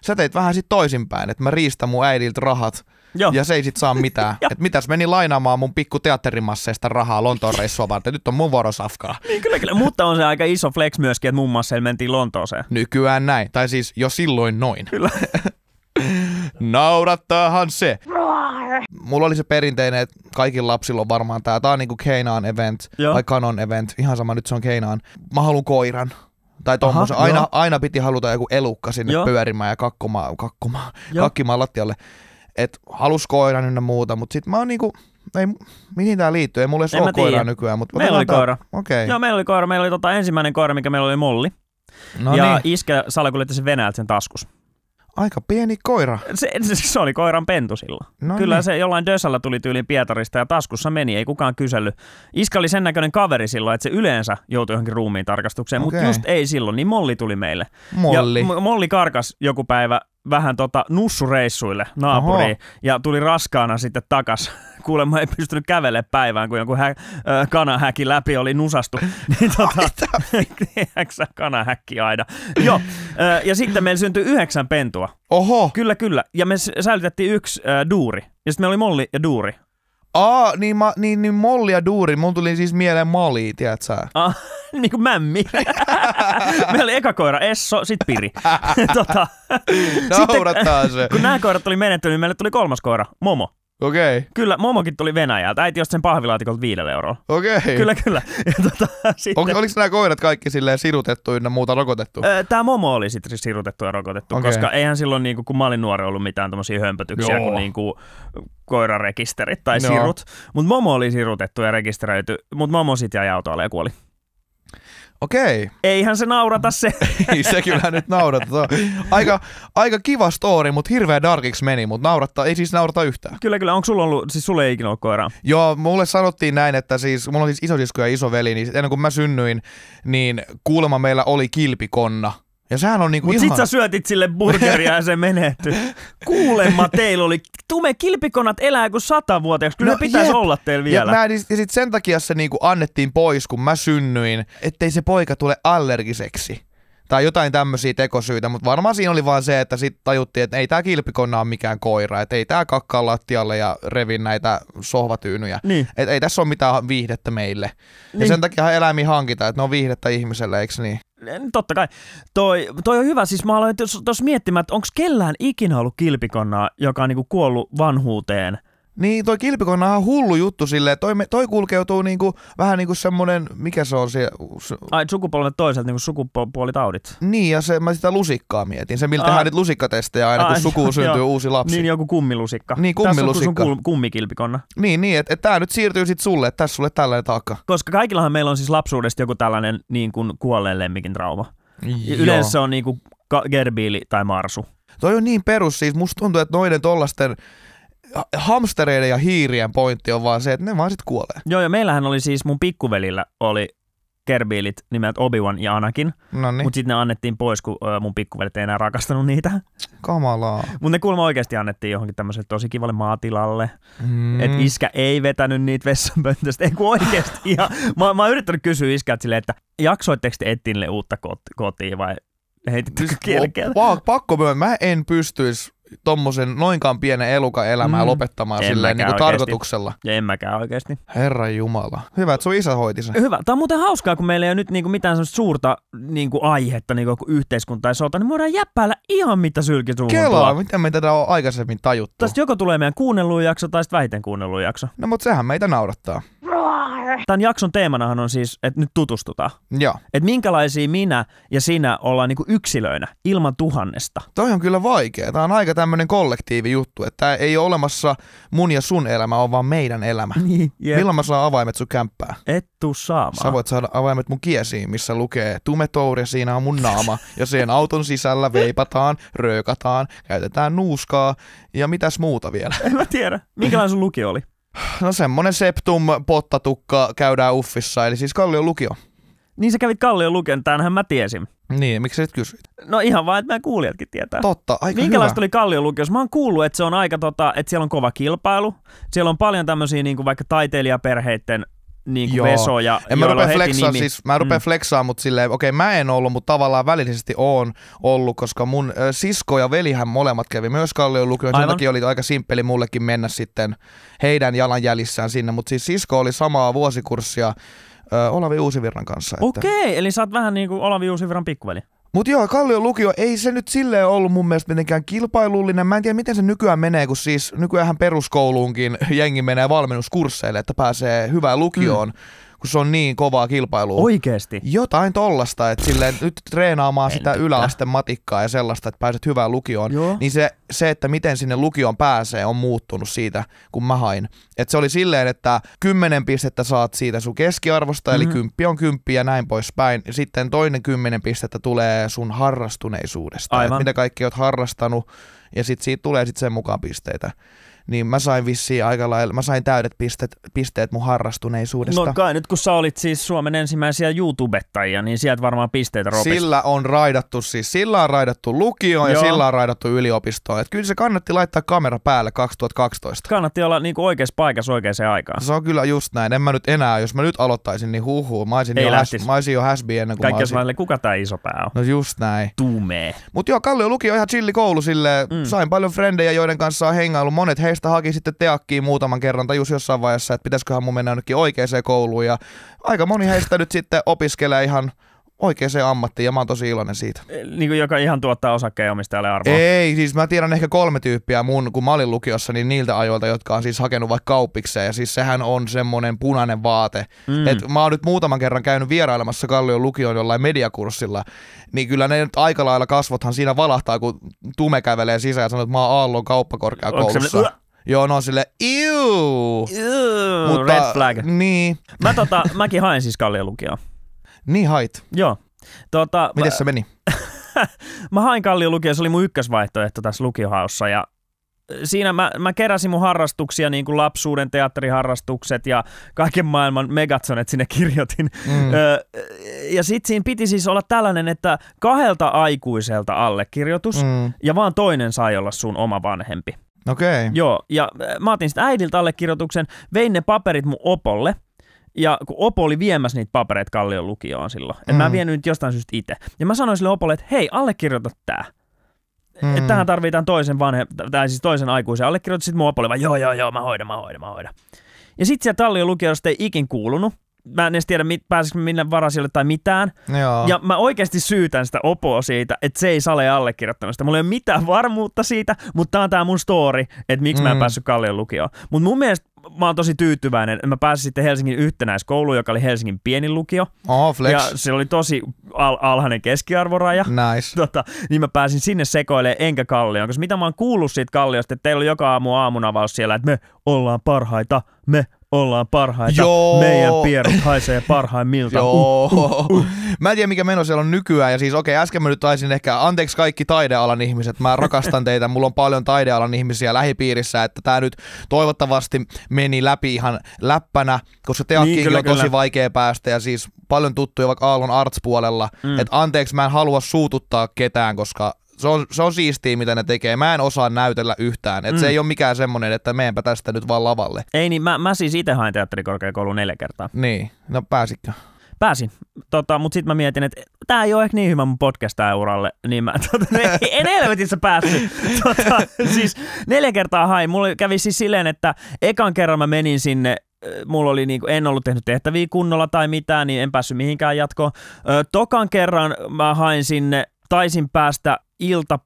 sä teit vähän sit toisinpäin, että mä riistän mun äidiltä rahat Joo. ja se ei sit saa mitään. Et mitäs meni lainaamaan mun pikku teatterimasseista rahaa Lontoon reissua varten, nyt on mun safkaa. niin kyllä, kyllä, mutta on se aika iso flex myöskin, että muun muassa mentiin Lontooseen. Nykyään näin, tai siis jo silloin noin. Kyllä. Naurattaahan se. Mulla oli se perinteinen, että kaikki lapsilla on varmaan tää. Tää on niinku Keinaan event Joo. tai Canon event. Ihan sama, nyt se on Keinaan. Mä haluan koiran. Tai Aha, Aina, aina piti haluta joku elukka sinne joo. pyörimään ja kakkomaan, kakkomaan, kakkimaan lattialle että halus koiran ynnä muuta, mutta sitten mä oon niinku, ei, mihin tää liittyy? Ei mulle ole koiraa nykyään. Mutta meillä oli tämän. koira. Okay. Joo, meillä oli koira. Meillä oli tota ensimmäinen koira, mikä meillä oli Molli. No ja niin. iskä salakuljetti sen Venäjältä sen taskus. Aika pieni koira. Se, se, se oli koiran pentu sillä. No Kyllä niin. se jollain Dösällä tuli tyyliin Pietarista ja taskussa meni, ei kukaan kysely. Iska oli sen näköinen kaveri silloin, että se yleensä joutui johonkin ruumiin tarkastukseen, okay. mutta just ei silloin, niin Molli tuli meille. Molli. Ja Molli karkas joku päivä vähän tota nussureissuille naapuriin Oho. ja tuli raskaana sitten takas. Kuulemma ei pystynyt kävele päivään, kun joku hä- kanahäki läpi oli nusastu. Niin tota, niin kanahäkki aina. Joo, ja sitten meillä syntyi yhdeksän pentua. Oho. Kyllä, kyllä. Ja me säilytettiin yksi äh, duuri. Ja sitten meillä oli Molli ja Duuri Aa, niin, ma, niin, niin Molli ja Duuri, mun tuli siis mieleen Mali, tiedät sä? Ah, niin kuin mämmi. Meillä oli eka koira Esso, sit Piri. tota, sitten, se. Kun nämä koirat tuli menetty, niin meille tuli kolmas koira, Momo. Okei. Okay. Kyllä, momokin tuli Venäjältä. Äiti osti sen pahvilaatikolta viidellä eurolla. Okei. Okay. Kyllä, kyllä. Ja tota, sitten... Onko, oliko nämä koirat kaikki silleen sirutettu ja muuta rokotettu? Öö, Tämä momo oli sitten sirutettu ja rokotettu, okay. koska eihän silloin, niin kuin, kun mä olin nuori, ollut mitään tuommoisia hömpötyksiä Joo. kuin, niin kuin koirarekisterit tai no. sirut. Mutta momo oli sirutettu ja rekisteröity, mutta momo sitten jäi autoalle ja kuoli. Okei. Eihän se naurata se. Ei se kyllä nyt naurata. Aika, aika kiva story, mutta hirveä darkiksi meni, mutta naurattaa, ei siis naurata yhtään. Kyllä, kyllä. Onko sulla ollut, siis sulle ei ikinä ollut koiraa? Joo, mulle sanottiin näin, että siis, mulla on siis isosisko ja isoveli, niin ennen kuin mä synnyin, niin kuulemma meillä oli kilpikonna – ja sehän on niinku Mut ihan... sit sä syötit sille burgeria ja se menehtyi. Kuulemma teillä oli, tume kilpikonat elää kuin satavuotiaaksi, kyllä no, pitäisi olla teillä vielä. Ja, mä, ja sit sen takia se niinku annettiin pois, kun mä synnyin, ettei se poika tule allergiseksi. Tai jotain tämmöisiä tekosyitä, mutta varmaan siinä oli vaan se, että sitten tajuttiin, että ei tämä kilpikonna ole mikään koira, että ei tämä kakkaa lattialle ja revi näitä sohvatyynyjä. Niin. Et ei tässä ole mitään viihdettä meille. Niin. Ja sen niin. takia eläimiä hankitaan, että ne on viihdettä ihmiselle, eikö niin? Niin, totta kai. Toi, toi on hyvä. Siis mä aloin tuossa miettimään, että onko kellään ikinä ollut kilpikonnaa, joka on niinku kuollut vanhuuteen niin, toi kilpikonna on hullu juttu silleen. Toi, toi kulkeutuu niinku, vähän kuin niinku semmonen, mikä se on se... Su- Ai, sukupolvet toiselta, kuin niinku sukupuolitaudit. Niin, ja se, mä sitä lusikkaa mietin. Se, miltä tehdään niitä lusikkatestejä aina, Ai, kun sukuun syntyy joo. uusi lapsi. Niin, joku kummilusikka. Niin, kummilusikka. Tässä on sun kummikilpikonna. Niin, niin, että et tää nyt siirtyy sit sulle, että tässä sulle tällainen taakka. Koska kaikillahan meillä on siis lapsuudesta joku tällainen niin kuin kuolleen lemmikin trauma. Joo. Yleensä se on niinku gerbiili tai marsu. Toi on niin perus, siis musta tuntuu, että noiden tollasten hamstereiden ja hiirien pointti on vaan se, että ne vaan sitten kuolee. Joo, ja meillähän oli siis mun pikkuvelillä oli kerbiilit nimeltä Obi-Wan ja Anakin. Noniin. Mut sitten ne annettiin pois, kun mun pikkuvelit ei enää rakastanut niitä. Kamalaa. Mut ne kuulemma oikeasti annettiin johonkin tämmöiselle tosi kivalle maatilalle. Mm. Et iskä ei vetänyt niitä vessanpöntöstä. Ei kun oikeasti. Ja mä, mä oon yrittänyt kysyä iskältä silleen, että jaksoitteko te ettinille uutta kotiin vai heitittekö siis kielkeä? Pakko myöntää. Mä en pystyisi tommosen noinkaan pienen elukan elämää mm. lopettamaan silleen niin kuin tarkoituksella. Ja en mäkään oikeasti. Herra Jumala. Hyvä, että sun isä hoiti sen. Hyvä. Tämä on muuten hauskaa, kun meillä ei ole nyt niin kuin mitään suurta niin kuin aihetta niin kuin yhteiskunta ja sota, niin voidaan jäppäillä ihan mitä sylki Kelaa, miten me tätä on aikaisemmin tajuttu. Tästä joko tulee meidän kuunnellujakso tai sitten vähiten kuunnellujakso. No mutta sehän meitä naurattaa. Tämän jakson teemanahan on siis, että nyt tutustutaan. Joo. Että minkälaisia minä ja sinä ollaan niinku yksilöinä ilman tuhannesta. Toi on kyllä vaikea. Tämä on aika tämmöinen kollektiivi juttu, että tämä ei ole olemassa mun ja sun elämä, on vaan meidän elämä. Niin, yep. Milloin mä saan avaimet sun kämppää? Et tuu saamaan. Sä voit saada avaimet mun kiesiin, missä lukee tumetouri, siinä on mun naama. ja sen auton sisällä veipataan, röökataan, käytetään nuuskaa ja mitäs muuta vielä. En mä tiedä. Minkälainen sun luki oli? No semmonen septum pottatukka käydään uffissa, eli siis Kallion lukio. Niin sä kävit Kallion lukion, tämähän mä tiesin. Niin, miksi sä kysyit? No ihan vaan, että mä kuulijatkin tietää. Totta, aika Minkälaista hyvä. oli Kallion lukio? Mä oon kuullut, että se on aika tota, että siellä on kova kilpailu. Siellä on paljon tämmöisiä niin kuin vaikka taiteilijaperheiden niin kuin Joo. vesoja. En mä rupea flexaa, siis, mä rupean mm. flexaa, mutta silleen, okei okay, mä en ollut, mutta tavallaan välillisesti oon ollut, koska mun ä, sisko ja velihän molemmat kävi myös Kallion lukion, sen takia oli aika simppeli mullekin mennä sitten heidän jalanjäljissään sinne, mutta siis sisko oli samaa vuosikurssia ä, Olavi Uusivirran kanssa. Okei, okay, että... eli sä oot vähän niin kuin Olavi Uusivirran pikkuveli. Mutta joo, Kallion lukio ei se nyt silleen ollut mun mielestä mitenkään kilpailullinen. Mä en tiedä, miten se nykyään menee, kun siis nykyään peruskouluunkin jengi menee valmennuskursseille, että pääsee hyvään lukioon. Mm kun se on niin kovaa kilpailua. Oikeesti? Jotain tollasta, että silleen nyt treenaamaan sitä yläaste matikkaa ja sellaista, että pääset hyvään lukioon. Joo. Niin se, se, että miten sinne lukioon pääsee, on muuttunut siitä, kun mä hain. Et se oli silleen, että 10 pistettä saat siitä sun keskiarvosta, mm-hmm. eli mhm. on kymppi ja näin poispäin. Sitten toinen 10 pistettä tulee sun harrastuneisuudesta, Aivan. mitä kaikki oot harrastanut, ja sitten siitä tulee sit sen mukaan pisteitä niin mä sain vissiin aika lailla, mä sain täydet pisteet, pisteet mun harrastuneisuudesta. No kai nyt kun sä olit siis Suomen ensimmäisiä YouTubettajia, niin sieltä varmaan pisteitä ropis. Sillä on raidattu siis, sillä on raidattu lukioon Joo. ja sillä on raidattu yliopistoon. Et kyllä se kannatti laittaa kamera päälle 2012. Kannatti olla niinku oikeassa paikassa oikeaan aikaan. Se on kyllä just näin. En mä nyt enää, jos mä nyt aloittaisin, niin huuhuu. Mä olisin, Ei jo, has, mä olisin jo häsbi ennen kuin Kaikki mä olisin... Lailla, kuka tää iso pää on? No just näin. Tumee. Mut joo, Kallio lukio ihan chilli koulu sille. Mm. Sain paljon frendejä, joiden kanssa on hengailu. Monet heistä meistä haki sitten teakkiin muutaman kerran, tajus jossain vaiheessa, että pitäisiköhän mun mennä jonnekin oikeaan kouluun. Ja aika moni heistä nyt sitten opiskelee ihan oikeaan ammattiin ja mä oon tosi iloinen siitä. Eh, niin kuin joka ihan tuottaa omistajalle arvoa. Ei, siis mä tiedän ehkä kolme tyyppiä mun, kun mä olin lukiossa, niin niiltä ajoilta, jotka on siis hakenut vaikka kauppikseen, Ja siis sehän on semmoinen punainen vaate. Mm. Et mä oon nyt muutaman kerran käynyt vierailemassa Kallion lukion jollain mediakurssilla, niin kyllä ne nyt aika lailla kasvothan siinä valahtaa, kun Tume kävelee sisään ja sanoo, että mä oon Aallon kauppakorkeakoulussa. Joo, no sille iu. Mutta, red flag. Niin. Mä tota, mäkin haen siis kalliolukioon. Niin hait. Joo. Tota, Miten se meni? mä hain kalliolukioon, se oli mun ykkösvaihtoehto tässä lukiohaussa ja siinä mä, mä keräsin mun harrastuksia, niin kuin lapsuuden teatteriharrastukset ja kaiken maailman megatsonet sinne kirjoitin. Mm. Öö, ja sit siinä piti siis olla tällainen, että kahdelta aikuiselta allekirjoitus mm. ja vaan toinen sai olla sun oma vanhempi. Okei. Okay. Joo, ja äh, mä otin sitten äidiltä allekirjoituksen, vein ne paperit mun opolle, ja kun Opo oli viemässä niitä papereita Kallion lukioon silloin, että mm. mä vien nyt jostain syystä itse. Ja mä sanoin sille Opolle, että hei, allekirjoita tää. Mm. Että tähän tarvitaan toisen vanhe, tai siis toisen aikuisen. Allekirjoitit sitten mun Opolle, vaan joo, joo, joo, mä hoidan, mä hoidan, mä hoidan. Ja sitten siellä Kallion lukiosta ei ikin kuulunut mä en edes tiedä, pääsikö minne varasille tai mitään. Joo. Ja mä oikeasti syytän sitä opoa siitä, että se ei sale allekirjoittanut sitä. Mulla ei ole mitään varmuutta siitä, mutta tää on tää mun story, että miksi mm. mä en mm. päässyt Kallion lukioon. Mutta mun mielestä mä oon tosi tyytyväinen, että mä pääsin sitten Helsingin yhtenäiskouluun, joka oli Helsingin pienin lukio. Oh, flex. Ja se oli tosi al- alhainen keskiarvoraja. Nice. Tota, niin mä pääsin sinne sekoilemaan enkä Kallioon, koska mitä mä oon kuullut siitä Kalliosta, että teillä on joka aamu aamunavaus siellä, että me ollaan parhaita, me ollaan parhaita. Joo. Meidän pierut haisee parhaimmilta. Joo. Uh, uh, uh. Mä en tiedä, mikä meno siellä on nykyään. Ja siis okei, okay, äsken mä nyt taisin ehkä, anteeksi kaikki taidealan ihmiset, mä rakastan teitä. Mulla on paljon taidealan ihmisiä lähipiirissä, että tää nyt toivottavasti meni läpi ihan läppänä, koska teakkiin niin, on tosi kyllä. vaikea päästä. Ja siis paljon tuttuja vaikka Aallon arts-puolella. Mm. Että anteeksi, mä en halua suututtaa ketään, koska se on, se on siistiä, mitä ne tekee. Mä en osaa näytellä yhtään. Et mm. Se ei ole mikään semmoinen, että meenpä tästä nyt vaan lavalle. Ei niin, mä, mä siis itse hain teatterikorkeakouluun neljä kertaa. Niin, no pääsitkö? Pääsin, tota, mutta sitten mä mietin, että tämä ei ole ehkä niin hyvä mun podcast uralle, niin mä tota, en helvetissä päässyt. Tota, siis neljä kertaa hain. Mulla kävi siis silleen, että ekan kerran mä menin sinne mulla oli niinku, en ollut tehnyt tehtäviä kunnolla tai mitään, niin en päässyt mihinkään jatkoon. tokan kerran mä hain sinne, taisin päästä ilta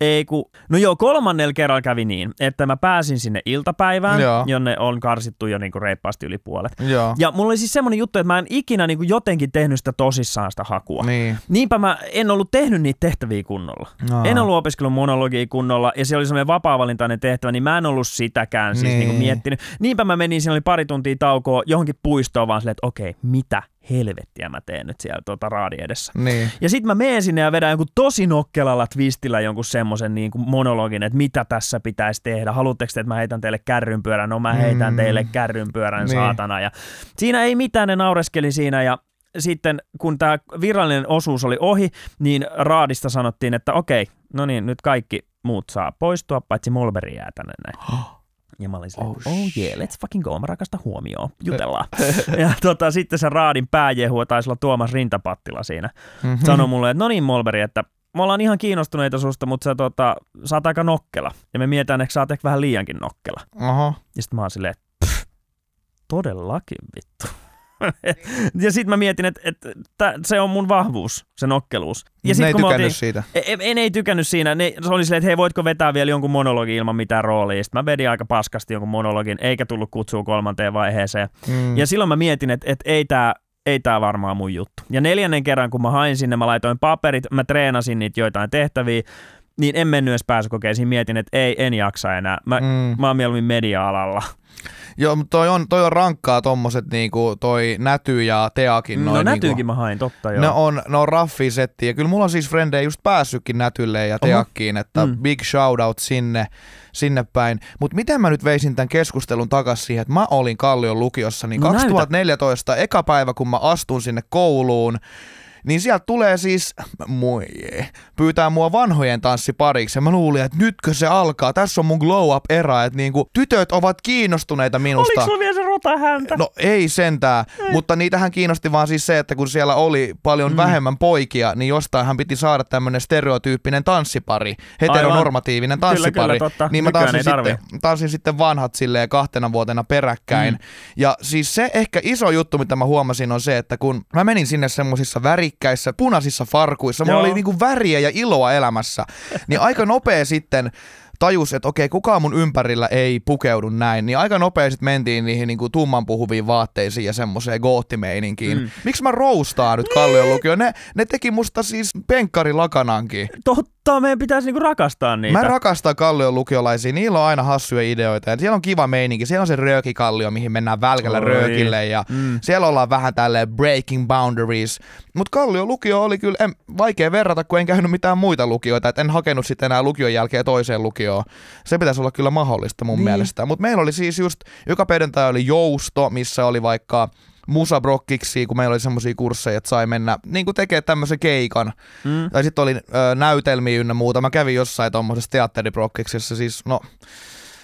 ei ku, no joo, kolmannella kerralla kävi niin, että mä pääsin sinne iltapäivään, joo. jonne on karsittu jo niinku reippaasti yli puolet. Joo. Ja mulla oli siis semmoinen juttu, että mä en ikinä niinku jotenkin tehnyt sitä tosissaan sitä hakua. Niin. Niinpä mä en ollut tehnyt niitä tehtäviä kunnolla. No. En ollut opiskellut monologia kunnolla ja se oli semmoinen vapaa-valintainen tehtävä, niin mä en ollut sitäkään siis niinku niin. niinku miettinyt. Niinpä mä menin, siinä oli pari tuntia taukoa johonkin puistoon vaan silleen, että okei, mitä helvettiä mä teen nyt siellä tuota raadi edessä. Niin. Ja sitten mä menen sinne ja vedän jonkun tosi nokkelalla twistillä jonkun semmoisen niin kuin monologin, että mitä tässä pitäisi tehdä. Haluatteko te, että mä heitän teille kärrynpyörän? No mä heitän mm. teille kärrynpyörän, niin. saatana. Ja siinä ei mitään, ne naureskeli siinä ja sitten kun tämä virallinen osuus oli ohi, niin raadista sanottiin, että okei, no niin, nyt kaikki muut saa poistua, paitsi Molberi jää tänne näin. Ja mä olin sille, oh, oh yeah, let's fucking go, mä rakastan huomioon, jutellaan. ja tota, sitten se raadin pääjehua taisi olla Tuomas Rintapattila siinä, mm-hmm. sanoi mulle, että no niin Molberi, että me ollaan ihan kiinnostuneita susta, mutta sä, tota, sä oot aika nokkela. Ja me mietitään, että sä oot ehkä vähän liiankin nokkela. Oho. Ja sitten mä oon silleen, todellakin vittu. ja sitten mä mietin, että, että se on mun vahvuus, se nokkeluus. Ja sit, e, e, ne ei tykännyt otin, siitä. En, en, ei tykännyt siinä. Ne, se oli silleen, että hei voitko vetää vielä jonkun monologi ilman mitään roolia. Sitten mä vedin aika paskasti jonkun monologin, eikä tullut kutsua kolmanteen vaiheeseen. Mm. Ja silloin mä mietin, että, että ei tämä ei tämä varmaan mun juttu. Ja neljännen kerran, kun mä hain sinne, mä laitoin paperit, mä treenasin niitä joitain tehtäviä, niin en mennyt edes pääsykokeisiin, mietin, että ei, en jaksa enää. Mä, mm. mä oon mieluummin media-alalla. Joo, mutta toi on, toi on rankkaa tommoset niinku, toi Näty ja Teakin. Noi, no niinku, Nätyykin mä hain, totta joo. Ne on, ne on raffi setti. Ja kyllä mulla on siis frendejä just päässytkin Nätylle ja Teakkiin, että mm. big shout out sinne, sinne päin. Mutta miten mä nyt veisin tämän keskustelun takaisin siihen, että mä olin Kallion lukiossa, niin no 2014, näytä. eka päivä kun mä astun sinne kouluun, niin sieltä tulee siis, moi, pyytää mua vanhojen tanssipariksi. Ja mä luulin, että nytkö se alkaa. Tässä on mun glow up era, että niinku, tytöt ovat kiinnostuneita minusta. Oliko sulla vielä se rota häntä? No ei sentään, ei. mutta niitähän kiinnosti vaan siis se, että kun siellä oli paljon mm. vähemmän poikia, niin jostain hän piti saada tämmöinen stereotyyppinen tanssipari, heteronormatiivinen Aivan. tanssipari. Kyllä, kyllä, totta. Niin mä tanssin sitten, tanssin sitten vanhat silleen kahtena vuotena peräkkäin. Mm. Ja siis se ehkä iso juttu, mitä mä huomasin, on se, että kun mä menin sinne semmoisissa väri värikkäissä punaisissa farkuissa. Mulla Joo. oli niinku väriä ja iloa elämässä. Niin aika nopea sitten tajus, että okei, kukaan mun ympärillä ei pukeudu näin, niin aika nopeasti mentiin niihin niin kuin tumman puhuviin vaatteisiin ja semmoiseen goottimeininkiin. Mm. Miksi mä roustaan nyt niin. Kallion lukio? Ne, ne teki musta siis penkkarilakanankin. Totta, meidän pitäisi niinku rakastaa niitä. Mä rakastan Kallion lukiolaisia, niillä on aina hassuja ideoita ja siellä on kiva meininki. Siellä on se röökikallio, mihin mennään välkällä Oi. röökille ja mm. siellä ollaan vähän tälleen breaking boundaries. Mutta Kallion lukio oli kyllä en, vaikea verrata, kun en käynyt mitään muita lukioita, että en hakenut sitten enää lukion jälkeen toiseen lukioon studioon. Se pitäisi olla kyllä mahdollista mun niin. mielestä. Mutta meillä oli siis just, joka perjantai oli jousto, missä oli vaikka musabrokkiksi, kun meillä oli semmoisia kursseja, että sai mennä niin tekemään tämmöisen keikan. Mm. Tai sitten oli ö, näytelmiä ynnä muuta. Mä kävin jossain tuommoisessa teatteribrokkiksi, siis no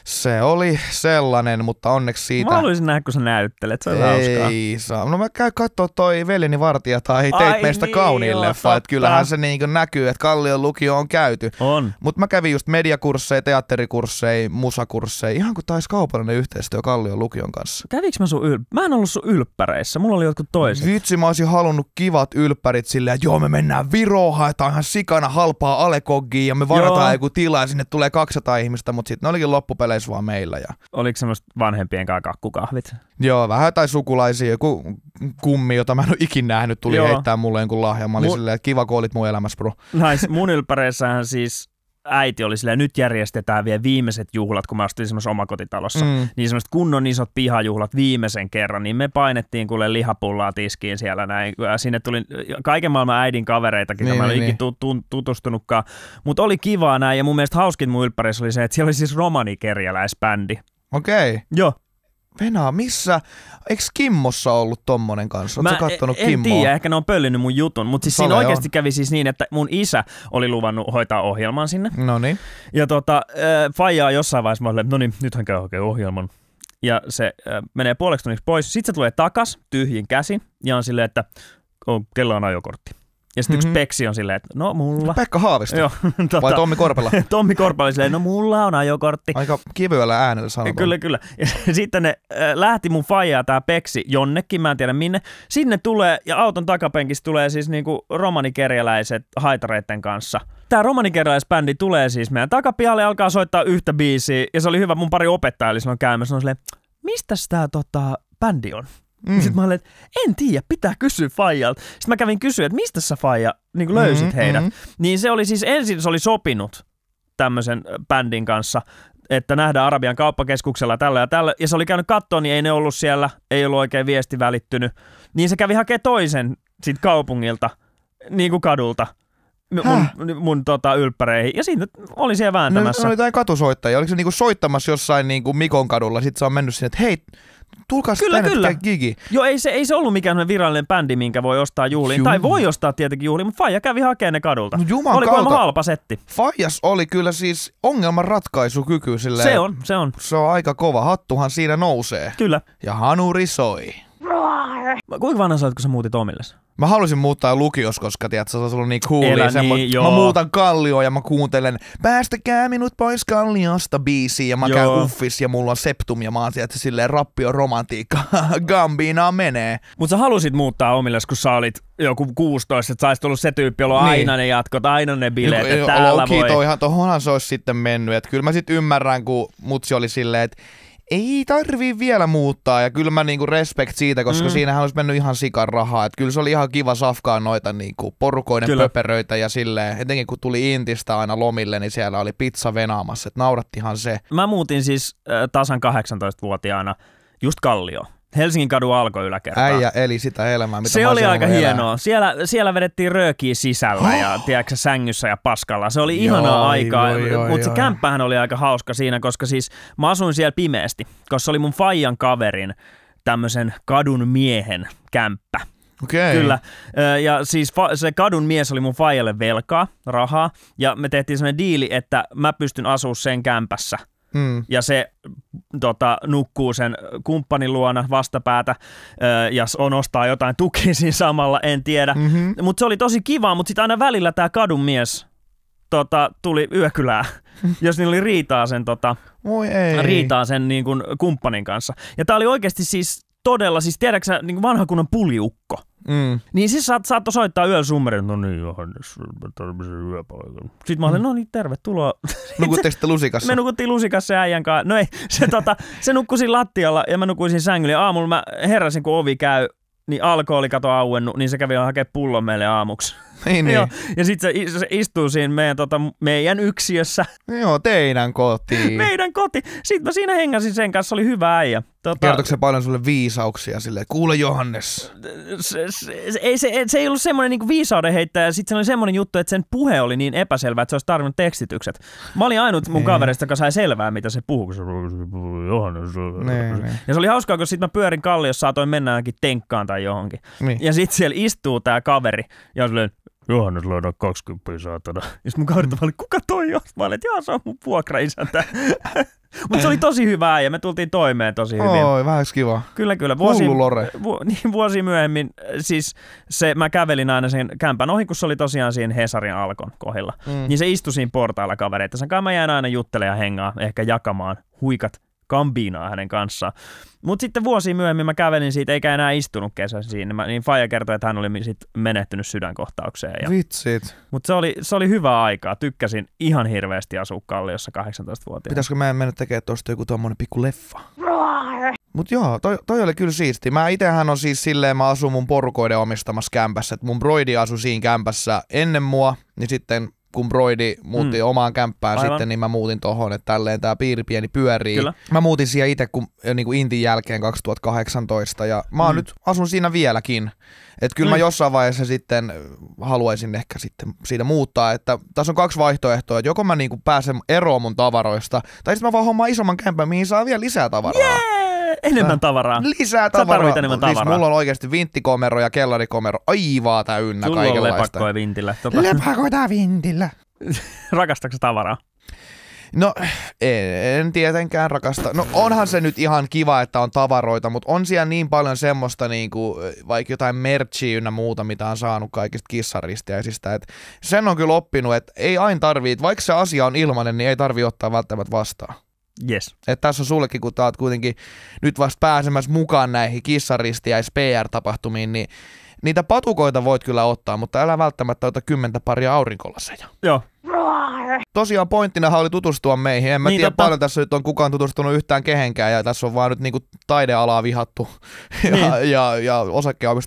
se oli sellainen, mutta onneksi siitä... Mä haluaisin nähdä, kun sä näyttelet, se on Ei saa. No mä käyn katsoa toi Veljeni vartija tai Teit Ai meistä niin, kauniin leffa, että kyllähän se niin näkyy, että Kallion lukio on käyty. On. Mutta mä kävin just mediakursseja, teatterikursseja, musakursseja, ihan kuin taisi kaupallinen yhteistyö Kallion lukion kanssa. Käviks mä sun yl... Mä en ollut sun ylppäreissä, mulla oli jotkut toiset. Vitsi, mä olisin halunnut kivat ylppärit silleen, joo me mennään Viroon, haetaan ihan sikana halpaa alekoggia ja me varataan joo. joku tila ja sinne tulee 200 ihmistä, mutta sitten ne olikin loppupeleissä vaan meillä. Ja... Oliko semmoista vanhempien kanssa kakkukahvit? Joo, vähän tai sukulaisia, joku kummi, jota mä en ole ikin nähnyt, tuli Joo. heittää mulle jonkun lahjan. Mä olin Mu- silleen, kiva kun olit mun elämässä, bro. Nice. Mun siis äiti oli silleen, nyt järjestetään vielä viimeiset juhlat, kun mä ostin semmoisessa omakotitalossa, mm. niin semmoiset kunnon isot pihajuhlat viimeisen kerran, niin me painettiin kuule lihapullaa tiskiin siellä näin. Äh, sinne tuli äh, kaiken maailman äidin kavereitakin, niin, mä en niin, niin. tutustunutkaan, mutta oli kivaa näin ja mun mielestä hauskin mun oli se, että siellä oli siis romanikerjäläisbändi. Okei. Okay. Joo, Venaa, missä? Eikö Kimmossa ollut tommonen kanssa? Oletko kattonut en Kimmoa? En tiedä, ehkä ne on pöllinyt mun jutun, mutta siis Sale siinä oikeasti on. kävi siis niin, että mun isä oli luvannut hoitaa ohjelman sinne. No niin. Ja tota, äh, Fajaa jossain vaiheessa mä olin, no niin, nythän käy oikein ohjelman. Ja se äh, menee puoleksi tunniksi pois. Sitten se tulee takas tyhjin käsin ja on silleen, että on, oh, kello on ajokortti. Ja sitten mm-hmm. yksi mhm. peksi on silleen, että no mulla. Pekka Haavisto Joo, tota, vai Tommi Korpela? Tommi Korpela silleen, no mulla on ajokortti. Aika kivyellä äänellä sanotaan. Kyllä, kyllä. Ja sitten ne äh, lähti mun faijaa tää peksi jonnekin, mä en tiedä minne. Sinne tulee, ja auton takapenkissä tulee siis niinku romanikerjäläiset haitareiden kanssa. Tää romanikerjäläisbändi tulee siis meidän takapihalle, alkaa soittaa yhtä biisiä. Ja se oli hyvä, mun pari opettaja oli silloin käymässä, on silleen, mistä tää tota, bändi on? Niin mm. Sitten mä olin, että en tiedä, pitää kysyä Fajalta. Sitten mä kävin kysyä, että mistä sä Faija niin löysit mm-hmm, heidät. Mm-hmm. Niin se oli siis, ensin se oli sopinut tämmöisen bändin kanssa, että nähdään Arabian kauppakeskuksella tällä ja tällä. Ja se oli käynyt kattoon, niin ei ne ollut siellä, ei ollut oikein viesti välittynyt. Niin se kävi hakemaan toisen siitä kaupungilta, niin kuin kadulta mun, mun, mun tota, ylppäreihin. Ja siinä oli siellä no, vääntämässä. No, no jotain katusoittajia. Oliko se niinku soittamassa jossain niinku Mikon kadulla? Sitten se on mennyt sinne, että hei, tulkaa kyllä, tänne, kyllä. gigi. Joo, ei se, ei se ollut mikään virallinen bändi, minkä voi ostaa juhliin. Tai voi ostaa tietenkin juhliin, mutta Faija kävi hakemaan ne kadulta. No juman oli kautta. halpa setti. Faijas oli kyllä siis ongelman Silleen, se on, se on. Se on aika kova. Hattuhan siinä nousee. Kyllä. Ja hanuri soi. Kuinka vanha sä olet, kun sä muutit omillesi? Mä halusin muuttaa lukios, koska tiedät, se on ollut niin coolia. Niin, mä, mä muutan kallioon ja mä kuuntelen Päästäkää minut pois kalliosta biisiä ja mä joo. käyn uffis ja mulla on septum ja mä oon sieltä silleen rappio romantiikka. Gambinaa menee. Mut sä halusit muuttaa omille, kun sä olit joku 16, että sä olisit ollut se tyyppi, jolla on niin. aina ne jatkot, aina ne bileet, niin, että täällä voi. Toihan, tohonhan se olisi sitten mennyt. kyllä mä sit ymmärrän, kun mutsi oli silleen, että ei tarvi vielä muuttaa. Ja kyllä mä niinku respekt siitä, koska mm. siinähän olisi mennyt ihan sikan rahaa. Et kyllä se oli ihan kiva safkaa noita niinku porukoiden kyllä. pöperöitä ja silleen. Etenkin kun tuli Intistä aina lomille, niin siellä oli pizza venaamassa. että naurattihan se. Mä muutin siis äh, tasan 18-vuotiaana just Kallio. Helsingin kadu alkoi yläkertaan. Äijä eli sitä elämää, mitä Se oli aika elää. hienoa. Siellä, siellä vedettiin röökiä sisällä oh. ja tiedätkö, sängyssä ja paskalla. Se oli ihanaa joo, aikaa, mutta se kämppähän oli aika hauska siinä, koska siis mä asuin siellä pimeästi, koska se oli mun faijan kaverin tämmöisen kadun miehen kämppä. Okay. Kyllä. Ja siis se kadun mies oli mun faijalle velkaa, rahaa, ja me tehtiin sellainen diili, että mä pystyn asumaan sen kämpässä – Mm. Ja se tota, nukkuu sen kumppanin luona vastapäätä ö, ja on ostaa jotain tukia siinä samalla, en tiedä. Mm-hmm. Mutta se oli tosi kiva, mutta sitten aina välillä tämä kadun mies tota, tuli yökylää, jos niillä oli riitaa sen, tota, Oi ei. Riitaa sen niin kun kumppanin kanssa. Ja tämä oli oikeasti siis todella, siis tiedätkö niin vanha kunnon puliukko. Mm. Niin siis saat, saat soittaa yöllä summerin, no niin Johannes, mä tarvitsen yöpaikan. Sitten mä olin, mm. no niin, tervetuloa. Nukutteko te lusikassa? me nukuttiin lusikassa äijän kanssa. No ei, se, tota, se nukkui lattialla ja mä nukuisin sängyllä. Aamulla mä heräsin, kun ovi käy, niin alkoholi kato auennut, niin se kävi hakemaan pullon meille aamuksi. Niin, niin. Joo. Ja sitten se, se istuu siinä meidän, tota, meidän yksiössä. Joo, teidän koti. meidän koti. Sitten mä siinä hengasin sen kanssa, oli hyvä äijä. Tota, Kertoiko se paljon sulle viisauksia silleen, kuule Johannes? Se, se, se, ei, se, se ei ollut semmoinen niinku viisauden heittäjä, sitten se oli semmoinen juttu, että sen puhe oli niin epäselvä, että se olisi tarvinnut tekstitykset. Mä olin ainut mun niin. kaverista, joka sai selvää, mitä se puhui. kun se Johannes. Ne. Niin, niin. ja se oli hauskaa, kun sitten mä pyörin kalliossa, saatoin mennä ainakin tenkkaan tai johonkin. Ne. Ja sitten siellä istuu tämä kaveri ja silleen, Johannes lainaa 20 saatana. Ja sitten mun kaverit oli, kuka toi on? Mä olin, että se on mun vuokraisäntä. Mutta se oli tosi hyvää ja me tultiin toimeen tosi hyvin. Oi, vähän kiva. Kyllä, kyllä. Vuosi, Lore. Vu, niin, vuosi myöhemmin, siis se, mä kävelin aina sen kämpän ohi, kun se oli tosiaan siinä Hesarin alkon kohdalla. Mm. Niin se istui siinä portailla kavereita. Sen kanssa mä jäin aina juttelemaan ja hengaa, ehkä jakamaan huikat kambiinaa hänen kanssaan. Mutta sitten vuosi myöhemmin mä kävelin siitä, eikä enää istunut kesässä siinä. Mä, niin Faija kertoi, että hän oli sit menehtynyt sydänkohtaukseen. Ja... Vitsit. Mutta se oli, se oli hyvä aikaa. Tykkäsin ihan hirveästi asua Kalliossa 18-vuotiaana. Pitäisikö mä mennä tekemään tuosta joku tuommoinen pikku leffa? Mutta Mut joo, toi, toi oli kyllä siisti. Mä itehän on siis silleen, mä asun mun porukoiden omistamassa kämpässä. Et mun broidi asui siinä kämpässä ennen mua, niin sitten kun Broidi muutti mm. omaan kämppään Aivan. sitten, niin mä muutin tohon, että tälleen tää piiri pieni pyörii. Kyllä. Mä muutin siihen itse eh, niin kuin Intin jälkeen 2018 ja mä mm. nyt asun siinä vieläkin. Että kyllä mm. mä no niin. jossain vaiheessa sitten eh, haluaisin ehkä sitten siitä muuttaa, että tässä on kaksi vaihtoehtoa, että joko mä niin kuin pääsen eroon mun tavaroista, tai sitten mä vaan hommaan isomman kämpän, mihin saa vielä lisää tavaraa. Yeah! enemmän tavaraa. Lisää tavaraa. Sä tarvit enemmän siis tavaraa. Siis mulla on oikeasti vinttikomero ja kellarikomero aivaa täynnä Sulla kaikenlaista. Sulla on lepakkoja vintillä. Tota... Lepakoita vintillä. Rakastatko tavaraa? No en, en tietenkään rakasta. No onhan se nyt ihan kiva, että on tavaroita, mutta on siellä niin paljon semmoista niinku, vaikka jotain merchia ynnä muuta, mitä on saanut kaikista kissaristiäisistä. Et sen on kyllä oppinut, että ei aina tarvii, vaikka se asia on ilmainen, niin ei tarvitse ottaa välttämättä vastaan. Yes. Et tässä on sullekin, kun olet kuitenkin nyt vasta pääsemässä mukaan näihin ja PR-tapahtumiin, niin niitä patukoita voit kyllä ottaa, mutta älä välttämättä ota kymmentä paria aurinkolaseja. Joo. Tosiaan pointtina oli tutustua meihin. En mä niin, tiedä totta. paljon tässä nyt on kukaan tutustunut yhtään kehenkään ja tässä on vaan nyt niinku taidealaa vihattu ja, niin. ja, ja,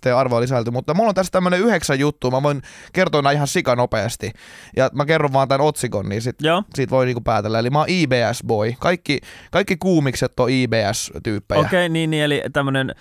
ja arvoa lisälty. Mutta mulla on tässä tämmöinen yhdeksän juttu. Mä voin kertoa nämä ihan sika nopeasti. Ja mä kerron vaan tämän otsikon, niin sit, siitä voi niinku päätellä. Eli mä oon IBS-boy. Kaikki, kaikki kuumikset on IBS-tyyppejä. Okei, okay, niin, niin, eli tämmöinen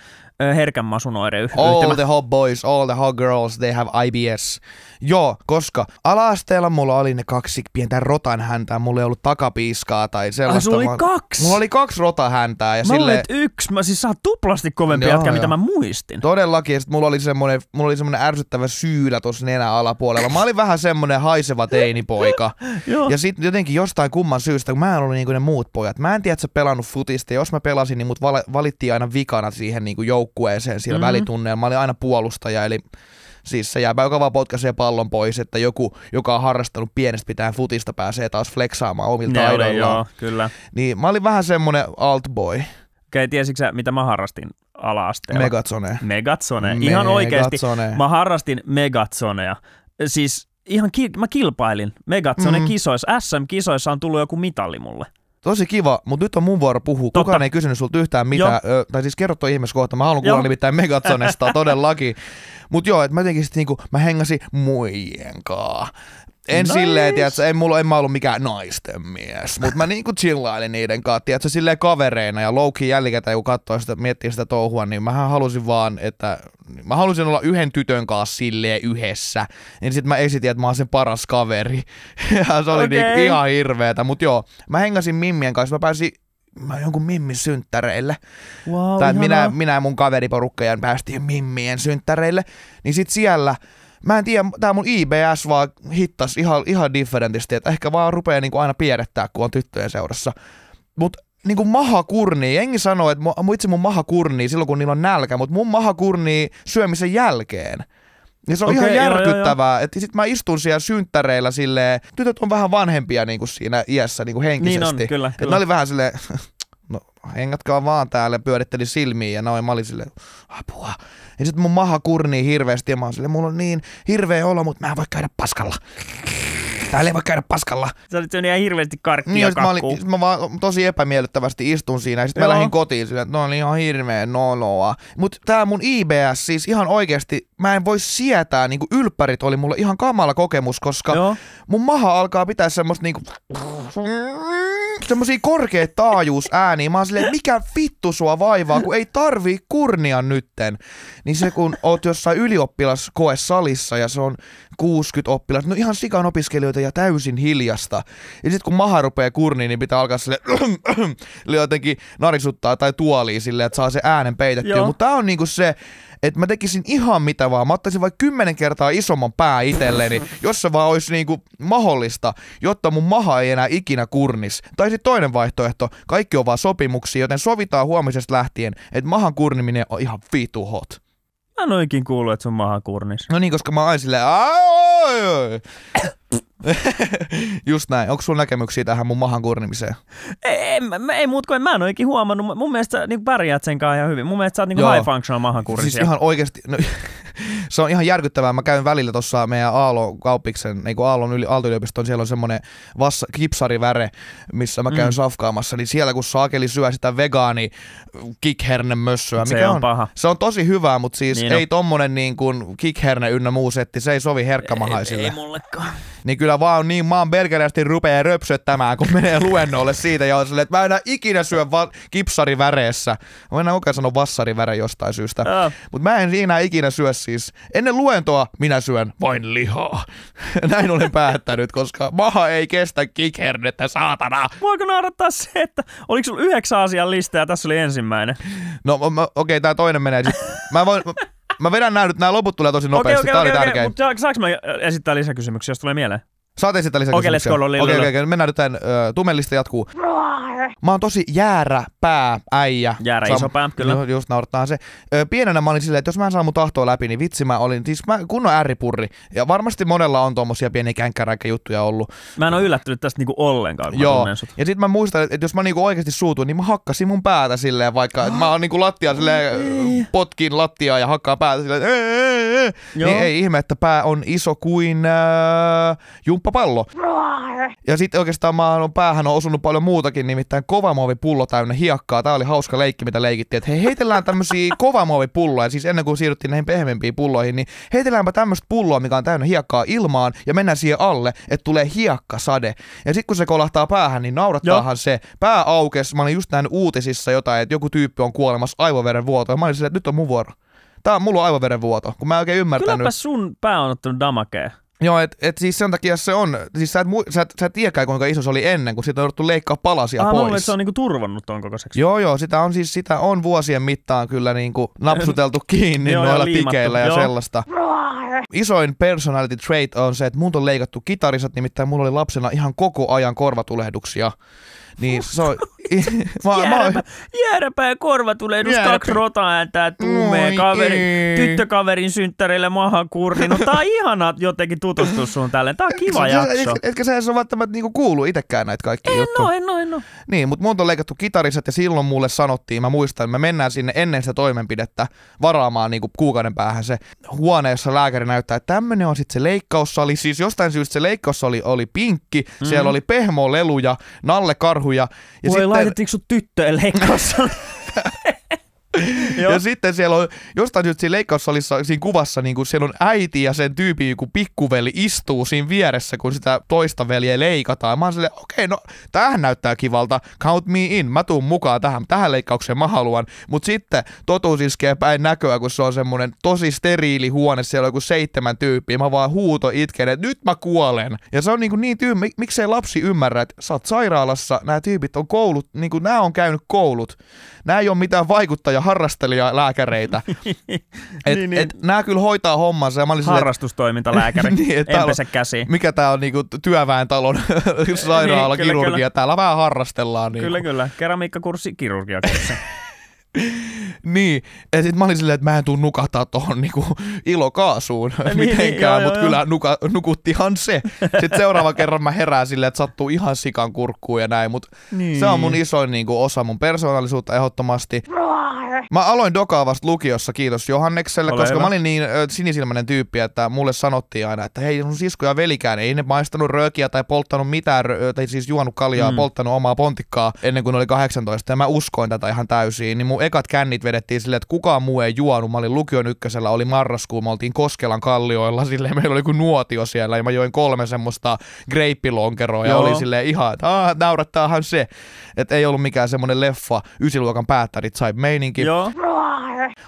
herkän masunoire oire All the hot boys, all the hot girls, they have IBS. Joo, koska alasteella mulla oli ne kaksi pientä rotan häntää, mulla ei ollut takapiiskaa tai sellaista. Ai, sulla oli mä... kaksi? Mulla oli kaksi rotan häntää. Ja mä sille... yksi, mä siis saan tuplasti kovempi jätkä, mitä mä muistin. Todellakin, ja sit mulla oli semmonen, mulla oli semmonen ärsyttävä syylä tuossa nenä alapuolella. Mä olin vähän semmonen haiseva teinipoika. ja sitten jotenkin jostain kumman syystä, kun mä en ollut niin kuin ne muut pojat. Mä en tiedä, että sä pelannut futista, jos mä pelasin, niin mut valittiin aina vikana siihen niin kuin joukkueeseen siellä mm-hmm. välitunneella. Mä olin aina puolustaja, eli Siis se jääpä, joka vaan potkaisee pallon pois, että joku, joka on harrastanut pienestä pitää futista, pääsee taas fleksaamaan omilta ne Joo, kyllä. Niin mä olin vähän semmonen altboy. Okei, tiesitkö sä, mitä mä harrastin ala-asteella? Megatsone. Megatsone. Ihan oikeasti. Mä harrastin Megatsonea. Siis ihan ki- mä kilpailin Megatsone-kisoissa. mm. SM-kisoissa on tullut joku mitalli mulle. Tosi kiva, mutta nyt on mun vuoro puhua. Totta. Kukaan ei kysynyt sulta yhtään mitään. Ö, tai siis kerro toi ihmis kohta. Mä haluan kuulla nimittäin Megatsonesta todellakin. Mutta joo, että mä jotenkin sitten niinku, mä hengasin muijenkaan. En nice. silleen, tiiätkö, en, mulla, en mä ollut mikään naisten mies, mutta mä niinku chillailin niiden kanssa, tiiätkö, silleen kavereina ja loukki jälkikäteen, kun katsoin sitä, miettii sitä touhua, niin mä halusin vaan, että mä halusin olla yhden tytön kanssa silleen yhdessä, niin sit mä esitin, että mä oon sen paras kaveri, ja se oli okay. niinku ihan hirveetä, mutta joo, mä hengasin mimmien kanssa, mä pääsin mä jonkun mimmin synttäreille. Wow, tai minä, minä ja mun kaveriporukkaan päästiin mimmien synttäreille. Niin sit siellä mä en tiedä, tää mun IBS vaan hittas ihan, ihan differentisti, että ehkä vaan rupeaa niinku aina piedättää, kun on tyttöjen seurassa. Mut niinku maha kurnii, jengi sanoo, että mu, itse mun maha kurnii silloin, kun niillä on nälkä, mut mun maha kurnii syömisen jälkeen. Ja se on okay, ihan järkyttävää, että sit mä istun siellä synttäreillä silleen, tytöt on vähän vanhempia niinku siinä iässä niinku henkisesti. Niin on, kyllä, kyllä. Et olin vähän silleen, no hengatkaa vaan täällä, pyöritteli silmiä ja noin, mä olin silleen, apua. Ja sitten mun maha kurnii hirveästi ja mä oon sille, mulla on niin hirveä olo, mutta mä en voi käydä paskalla. Täällä ei voi käydä paskalla. Sä olit ihan hirveästi karkkia niin, mä, olin, mä vaan tosi epämiellyttävästi istun siinä ja sitten mä lähdin kotiin sille että no oli niin ihan hirveä noloa. Mutta tää mun IBS siis ihan oikeasti, mä en voi sietää, niinku ylppärit oli mulle ihan kamala kokemus, koska Joo. mun maha alkaa pitää semmoista niinku semmosia korkeat taajuusääniä. Mä oon silleen, mikä vittu sua vaivaa, kun ei tarvii kurnia nytten. Niin se kun oot jossain salissa ja se on 60 oppilasta, no ihan sikan opiskelijoita ja täysin hiljasta. Ja sit kun maha rupee kurniin, niin pitää alkaa sille jotenkin narisuttaa tai tuoliin silleen, että saa se äänen peitettyä. Mutta tää on niinku se, että mä tekisin ihan mitä vaan. Mä ottaisin vaikka kymmenen kertaa isomman pää itselleni, jos se vaan olisi niinku mahdollista, jotta mun maha ei enää ikinä kurnis. Tai sitten toinen vaihtoehto, kaikki on vaan sopimuksia, joten sovitaan huomisesta lähtien, että mahan kurniminen on ihan vitu hot. Mä en oikein kuullut, että on maha kurnis. No niin, koska mä oon silleen, Just näin. Onko sulla näkemyksiä tähän mun mahan kurnimiseen? Ei, ei, ei muut kuin mä en oikein huomannut. Mun mielestä sä niin pärjäät sen kanssa ihan hyvin. Mun mielestä sä oot niin high functional mahan kurisia. Siis ihan oikeasti. No, se on ihan järkyttävää. Mä käyn välillä tuossa meidän Aalo-kauppiksen, niin kuin Aallon yli, Aalto-yliopiston, siellä on semmoinen vassa, kipsariväre, missä mä käyn mm. safkaamassa, niin siellä kun saakeli syö sitä vegaani kikherne mössöä, se mikä on, on, paha. Se on tosi hyvää, mutta siis niin ei no. tommonen niin kuin kikherne ynnä muu setti, se ei sovi herkkamahaisille. Ei, ei, ei mullekaan niin kyllä vaan niin maan belgeriästi rupeaa röpsöttämään, kun menee luennolle siitä ja on silleen, että mä enää ikinä syö va- kipsariväreessä. Mä enää oikein sano vassariväre jostain syystä. Äh. Mutta mä en enää ikinä syö siis. Ennen luentoa minä syön vain lihaa. Näin olen päättänyt, koska maha ei kestä kikernettä, saatana. Voiko naurattaa se, että oliko sulla yhdeksän asian lista ja tässä oli ensimmäinen? No okei, okay, tää toinen menee. Mä voin, mä vedän nää nyt, nää loput tulee tosi nopeasti, okay, okay, tää oli okay, tärkein. Mutta saanko mä esittää lisäkysymyksiä, jos tulee mieleen? Saat esittää lisäkysymyksiä. Okei, okay, let's go, Okei, okay, okay, mennään nyt tämän, uh, tumelista jatkuu. Roar! Mä oon tosi jäärä pää äijä. Jäärä Sam- iso pää, kyllä. Ju- just naurattaa se. Ö, pienenä mä olin silleen, että jos mä en saa mun tahtoa läpi, niin vitsi mä olin, siis mä kunnon ääripurri. Ja varmasti monella on tommosia pieniä känkkäräkkä juttuja ollut. Mä en oo yllättynyt tästä niinku ollenkaan, kun Joo. Mä ja sit mä muistan, että jos mä niinku oikeasti suutuin, niin mä hakkasin mun päätä silleen, vaikka oh. mä oon niinku lattia silleen, oh, potkin lattiaa ja hakkaa päätä silleen, ei. Niin joo. niin ei ihme, että pää on iso kuin äh, jumppapallo. Ja sitten oikeastaan mä oon, päähän on osunut paljon muutakin, nimittäin nimittäin kovamuovipullo täynnä hiekkaa. Tämä oli hauska leikki, mitä leikittiin, että hei, heitellään tämmöisiä kovamuovipulloja, siis ennen kuin siirryttiin näihin pehmeämpiin pulloihin, niin heitelläänpä tämmöistä pulloa, mikä on täynnä hiekkaa ilmaan ja mennään siihen alle, että tulee hiekkasade. Ja sitten kun se kolahtaa päähän, niin naurattaahan se. Pää aukes, mä olin just näin uutisissa jotain, että joku tyyppi on kuolemassa aivoveren vuoto. Ja mä olin sille, että nyt on mun vuoro. Tää on mulla aivoverenvuoto, kun mä en oikein ymmärtänyt. Kylläpä sun pää on ottanut damakea. Joo, et, et siis sen takia se on, siis sä et, mu- sä et, sä et tiedäkään kuinka iso se oli ennen, kun siitä on jouduttu leikkaa palasia ah, pois. Ah, että se on niinku turvannut koko kokoiseksi. Joo, joo, sitä on siis, sitä on vuosien mittaan kyllä niinku napsuteltu kiinni joo, noilla ja pikeillä ja joo. sellaista. Isoin personality trait on se, että mun on leikattu kitarisat, nimittäin mulla oli lapsena ihan koko ajan korvatulehduksia. Niin se on, jääräpä, mä... jääräpä ja korvatulehdus, jääräpä. kaksi rotaääntää tummee, kaveri, tyttökaverin synttärille maha kurni. No tää on ihanaa jotenkin tutustua sun tälle. Tää on kiva jakso. Etkä, etkä sä edes ole välttämättä niinku kuulu itsekään näitä kaikki en juttuja. En oo, en oo, Niin, mut mun on leikattu kitariset ja silloin mulle sanottiin, mä muistan, me mennään sinne ennen sitä toimenpidettä varaamaan niinku kuukauden päähän se huone, jossa lääkäri näyttää, että tämmönen on sitten se leikkaussali. Siis jostain syystä se leikkaussali oli pinkki, mm. siellä oli pehmoleluja, nallekarhuja ja sitten laitettiinko sun tyttöelle leikkaus? ja sitten siellä on jostain syystä siinä leikkaussalissa, siinä kuvassa, niin kuin siellä on äiti ja sen tyypin niin joku pikkuveli istuu siinä vieressä, kun sitä toista veljeä leikataan. Mä oon silleen, okei, no tähän näyttää kivalta, count me in, mä tuun mukaan tähän, tähän leikkaukseen mä haluan. Mut sitten totuus iskee päin näköä, kun se on semmonen tosi steriili huone, siellä on joku seitsemän tyyppiä, mä vaan huuto itken, että nyt mä kuolen. Ja se on niin, kuin niin tyy- miksei lapsi ymmärrä, että sä oot sairaalassa, nämä tyypit on koulut, niin kuin nämä on käynyt koulut nämä ei ole mitään vaikuttaja harrastelija lääkäreitä. Niin, et, niin, niin. Et, nämä kyllä hoitaa hommansa. Ja mä Harrastustoiminta lääkäri, niin, et, täällä, käsi. Mikä tämä on niinku työväentalon sairaala, niin, kyllä, kirurgia, kyllä. täällä vähän harrastellaan. Niinku. Kyllä, kyllä. Keramiikkakurssi, kirurgiakurssi. niin, ja sit mä olin silleen, että mä en tuu nukahtaa tohon niinku ilokaasuun niin, mitenkään, niin, mutta kyllä nuka, nukuttihan se. Sitten seuraava kerran mä herään silleen, että sattuu ihan sikan kurkkuun ja näin, mutta niin. se on mun isoin niinku osa mun persoonallisuutta ehdottomasti. Ruah! Mä aloin dokaa vasta lukiossa, kiitos Johannekselle, Ole koska hyvä. mä olin niin sinisilmäinen tyyppi, että mulle sanottiin aina, että hei sun sisko ja velikään, ei ne maistanut röökiä tai polttanut mitään, rö- tai siis juonut kaljaa, mm. polttanut omaa pontikkaa ennen kuin oli 18, ja mä uskoin tätä ihan täysin, niin mun ekat kännit vedettiin silleen, että kukaan muu ei juonut, mä olin lukion ykkösellä, oli marraskuu, me oltiin Koskelan kallioilla, silleen meillä oli kuin nuotio siellä, ja mä join kolme semmoista greippilonkeroa, ja oli silleen ihan, että naurattaahan se, että ei ollut mikään semmoinen leffa, ysiluokan päättärit sai meininki. Joo s e m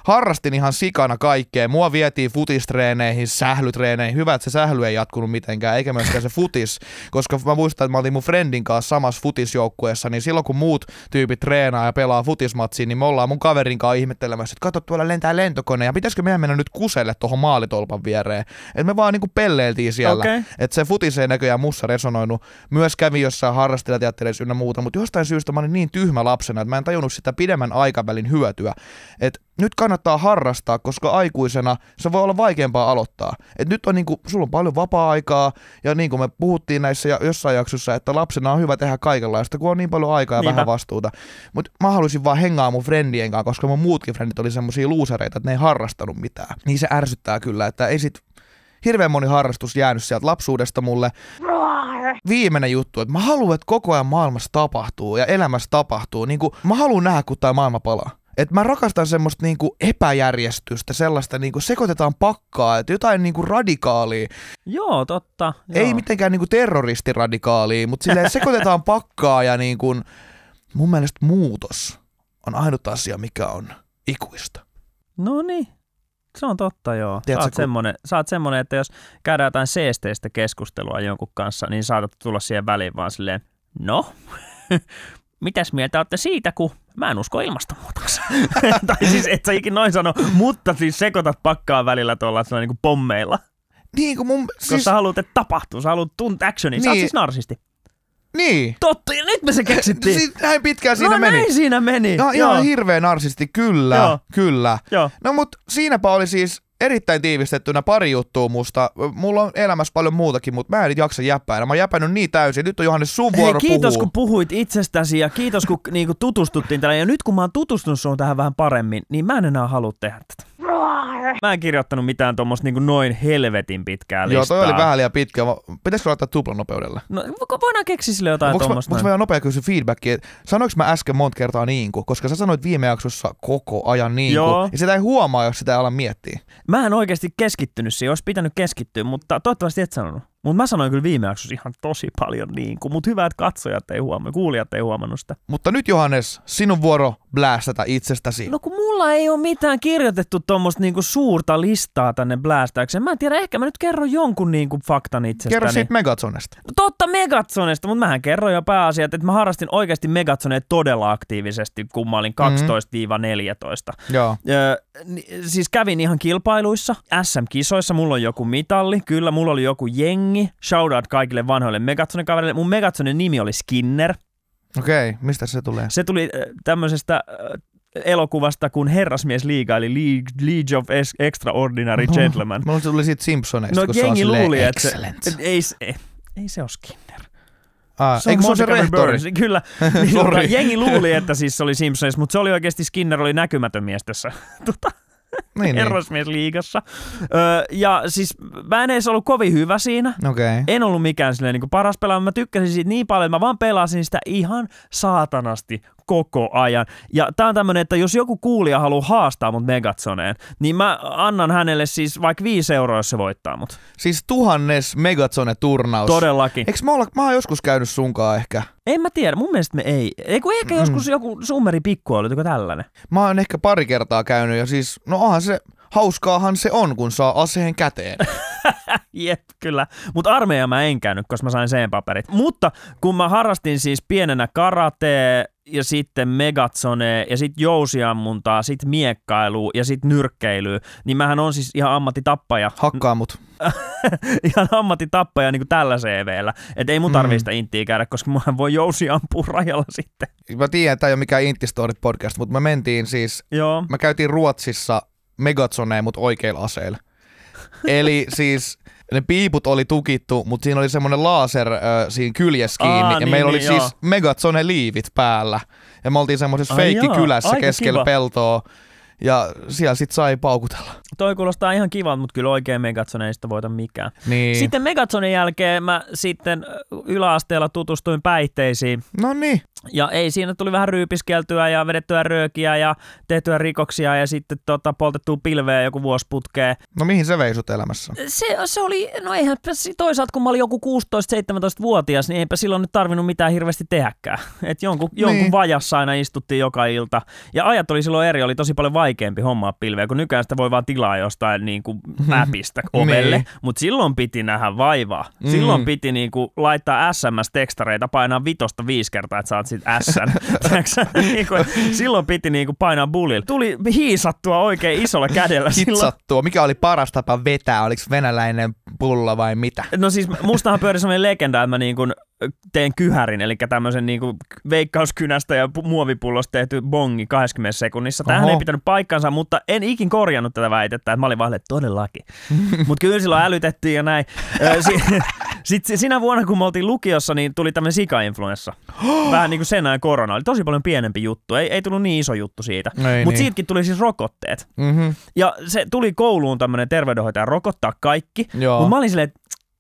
Harrastin ihan sikana kaikkea. Mua vietiin futistreeneihin, sählytreeneihin. Hyvä, että se sähly ei jatkunut mitenkään, eikä myöskään se futis. Koska mä muistan, että mä olin mun friendin kanssa samassa futisjoukkueessa, niin silloin kun muut tyypit treenaa ja pelaa futismatsiin, niin me ollaan mun kaverin kanssa ihmettelemässä, että kato tuolla lentää lentokone ja pitäisikö meidän mennä nyt kuselle tuohon maalitolpan viereen. Et me vaan niinku pelleiltiin siellä. Okay. Et se futis ei näköjään mussa resonoinut. Myös kävi jossain harrastelijateattereissa ynnä muuta, mutta jostain syystä mä olin niin tyhmä lapsena, että mä en tajunnut sitä pidemmän aikavälin hyötyä. Et nyt kannattaa harrastaa, koska aikuisena se voi olla vaikeampaa aloittaa. Et nyt on niinku, sulla on paljon vapaa-aikaa ja niin kuin me puhuttiin näissä ja jossain jaksossa, että lapsena on hyvä tehdä kaikenlaista, kun on niin paljon aikaa ja Niinpä. vähän vastuuta. Mutta mä halusin vaan hengaa mun frendien kanssa, koska mun muutkin frendit oli semmoisia luusereita, että ne ei harrastanut mitään. Niin se ärsyttää kyllä, että ei sit hirveän moni harrastus jäänyt sieltä lapsuudesta mulle. Viimeinen juttu, että mä haluan, että koko ajan maailmassa tapahtuu ja elämässä tapahtuu. Niin kun, mä haluan nähdä, kun tämä maailma palaa että mä rakastan semmoista niinku epäjärjestystä, sellaista niinku sekoitetaan pakkaa, että jotain niinku radikaalia. Joo, totta. Joo. Ei mitenkään niinku terroristiradikaalia, mutta silleen sekoitetaan pakkaa ja niinku, mun mielestä muutos on ainut asia, mikä on ikuista. No niin, se on totta, joo. Tiedätkö, sä, oot kun... semmonen, sä oot semmonen, että jos käydään jotain seesteistä keskustelua jonkun kanssa, niin saatat tulla siihen väliin vaan silleen, no, mitäs mieltä olette siitä, kun mä en usko ilmastonmuutokseen. tai siis et sä ikin noin sano, mutta siis sekoitat pakkaa välillä tuolla niin kuin pommeilla. Niin kuin mun... Koska siis... sä haluat, että tapahtuu, sä haluat tunt actionia, niin. sä oot niin. siis narsisti. Niin. Totta, ja nyt me se keksittiin. Siin, näin pitkään no siinä no, meni. näin siinä meni. No, ihan Joo. hirveä narsisti, kyllä, Joo. kyllä. Joo. No mut siinäpä oli siis erittäin tiivistettynä pari juttua musta. Mulla on elämässä paljon muutakin, mutta mä en jaksa jäppäillä. Mä oon jäpänyt niin täysin. Nyt on Johannes sun vuoro Hei, kiitos puhuu. kun puhuit itsestäsi ja kiitos kun niinku tutustuttiin tällä. Ja nyt kun mä oon tutustunut sun tähän vähän paremmin, niin mä en enää halua tehdä tätä. Mä en kirjoittanut mitään tuommoista niin noin helvetin pitkää listaa. Joo, toi oli vähän liian pitkä. Pitäisikö laittaa tuplanopeudella? No voidaan keksiä sille jotain tuommoista. Voinko mä nopea kysyä feedbackia, sanoinko mä äsken monta kertaa niin kuin? Koska sä sanoit viime jaksossa koko ajan niin kuin. Ja sitä ei huomaa, jos sitä ei ala miettiä. Mä en oikeasti keskittynyt siihen, olisi pitänyt keskittyä, mutta toivottavasti et sanonut. Mutta mä sanoin kyllä viime jaksossa ihan tosi paljon niin kuin, mutta hyvä, että katsojat ei huomannut, kuulijat ei huomannut sitä. Mutta nyt Johannes, sinun vuoro blästätä itsestäsi. No kun mulla ei ole mitään kirjoitettu tuommoista niinku suurta listaa tänne blästäykseen. Mä en tiedä, ehkä mä nyt kerron jonkun niinku faktan itsestäni. Kerro siitä Megazonesta. No, totta Megatsonesta, mutta mähän kerron jo pääasiat, että mä harrastin oikeasti Megazoneet todella aktiivisesti, kun mä olin 12-14. Mm-hmm. Joo. Ö, siis kävin ihan kilpailuissa, SM-kisoissa, mulla on joku mitalli, kyllä mulla oli joku jengi jengi. Shoutout kaikille vanhoille Megatsonin kavereille. Mun Megatsonin nimi oli Skinner. Okei, okay, mistä se tulee? Se tuli äh, tämmöisestä äh, elokuvasta kuin Herrasmies liiga, eli League, League of Extraordinary no, Gentlemen. Mulla se tuli siitä Simpsoneista, no, kun jengi se on luuli, että se, ei, se, eh, ei se ole Skinner. Ah, se on se se rehtori? Burns. Kyllä. Niin, jengi luuli, että siis se oli Simpsons, mutta se oli oikeasti Skinner oli näkymätön mies tässä. Tota, niin, herrasmiesliigassa. Niin. Öö, ja siis mä en edes ollut kovin hyvä siinä. Okay. En ollut mikään silleen niin paras pelaaja. Mä tykkäsin siitä niin paljon, että mä vaan pelasin sitä ihan saatanasti koko ajan. Ja tää on tämmönen, että jos joku kuulija haluaa haastaa mut Megatsoneen, niin mä annan hänelle siis vaikka viisi euroa, jos se voittaa mut. Siis tuhannes Megatsone-turnaus. Todellakin. Eikö mä, olla, mä oon joskus käynyt sunkaan ehkä? En mä tiedä, mun mielestä me ei. Eikö ehkä mm. joskus joku summeri pikku oli, tällainen? Mä oon ehkä pari kertaa käynyt ja siis, no onhan se, hauskaahan se on, kun saa aseen käteen. Jep, kyllä. Mutta armeija mä en käynyt, koska mä sain sen paperit. Mutta kun mä harrastin siis pienenä karate, ja sitten Megatsone ja sitten jousiammuntaa, sitten miekkailu ja sitten nyrkkeily, niin mähän on siis ihan ammattitappaja. Hakkaa mut. ihan ammattitappaja niin kuin tällä CVllä. Että ei mun tarvii mm. sitä inttiä käydä, koska mä voin jousi ampua rajalla sitten. Mä tiedän, että tämä ei ole mikään Intistorit podcast, mutta me mentiin siis, Joo. mä käytiin Ruotsissa Megatsoneen, mutta oikeilla aseilla. Eli siis ne piiput oli tukittu, mutta siinä oli semmoinen laser äh, siinä kyljessä kiinni. Aa, ja niin, meillä niin, oli siis joo. siis Megatsonen liivit päällä. Ja me oltiin semmoisessa kylässä keskellä kiva. peltoa ja siellä sitten sai paukutella. Toi kuulostaa ihan kivalta, mutta kyllä oikein Megatson ei sitä voita mikään. Niin. Sitten Megatsonin jälkeen mä sitten yläasteella tutustuin päihteisiin. No niin. Ja ei, siinä tuli vähän ryypiskeltyä ja vedettyä röökiä ja tehtyä rikoksia ja sitten tota, poltettua pilveä joku vuosi putkeen. No mihin se vei sut elämässä? Se, se oli, no eihän toisaalta kun mä olin joku 16-17-vuotias, niin eipä silloin nyt tarvinnut mitään hirveästi tehdäkään. Et jonkun, niin. jonkun vajassa aina istuttiin joka ilta. Ja ajat oli silloin eri, oli tosi paljon vaikeaa vaikeampi hommaa pilveä, kun nykyään sitä voi vaan tilaa jostain niin kuin appista niin. ovelle, mutta silloin piti nähdä vaivaa. Mm. Silloin piti niin kuin laittaa SMS-tekstareita, painaa vitosta viisi kertaa, että saat sit S. Niin silloin piti niin kuin painaa bulil. Tuli hiisattua oikein isolla kädellä. Hitsattua. Mikä oli paras tapa vetää? Oliko venäläinen pulla vai mitä? No siis mustahan pyöri sellainen legenda, että mä niin kuin teen kyhärin, eli tämmöisen niin kuin veikkauskynästä ja muovipullosta tehty bongi 20 sekunnissa. Tähän Oho. ei pitänyt paikkansa, mutta en ikin korjannut tätä väitettä, että mä olin vaan, että todellakin. mutta kyllä silloin älytettiin ja näin. Sitten sinä vuonna, kun me oltiin lukiossa, niin tuli tämmöinen sika-influenssa. Vähän niin kuin sen ajan korona. Oli tosi paljon pienempi juttu. Ei, ei tullut niin iso juttu siitä. Mutta niin. siitäkin tuli siis rokotteet. Mm-hmm. Ja se tuli kouluun tämmöinen terveydenhoitaja rokottaa kaikki. Mutta mä olin silleen, että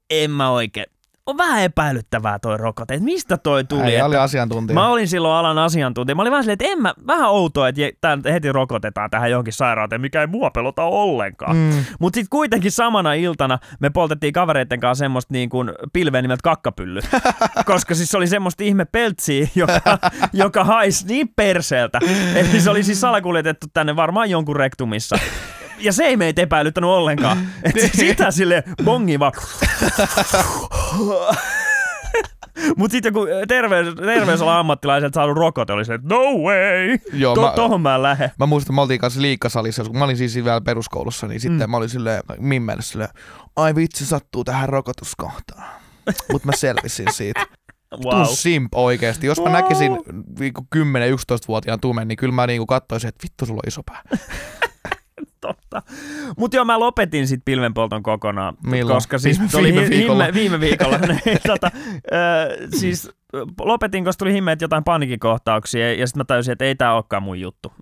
en mä oikein on vähän epäilyttävää toi rokote, että mistä toi tuli. Ei, oli asiantuntija. Mä olin silloin alan asiantuntija. Mä olin vähän silleen, että en mä, vähän outoa, että tämän heti rokotetaan tähän johonkin sairauteen, mikä ei mua pelota ollenkaan. Mm. Mutta sitten kuitenkin samana iltana me poltettiin kavereiden kanssa semmoista niin kuin pilveä nimeltä kakkapylly, koska siis se oli semmoista ihme peltsiä, joka, joka haisi niin perseeltä. Eli se oli siis salakuljetettu tänne varmaan jonkun rektumissa ja se ei meitä epäilyttänyt ollenkaan. Et sitä sille bongi vaan... Mutta sitten joku terveys, terveysalan ammattilaiset saanut rokote oli se, että no way, Joo, to, mä, tohon mä lähden. lähe. Mä muistan, että mä oltiin kanssa liikkasalissa, kun mä olin siis vielä peruskoulussa, niin sitten mm. mä olin silleen, mielestä silleen, ai vitsi, sattuu tähän rokotuskohtaan. Mutta mä selvisin siitä. Wow. Tuu simp oikeesti. Jos mä wow. näkisin 10-11-vuotiaan niinku, tumen, niin kyllä mä niinku katsoisin, että vittu sulla on iso pää. totta. Mutta joo, mä lopetin sitten pilvenpolton kokonaan. Milloin? Koska siis viime, tuli, viime viikolla. Viime, viime viikolla niin, tota, ö, siis lopetin, koska tuli himmeet jotain panikikohtauksia ja sitten mä tajusin, että ei tämä olekaan mun juttu.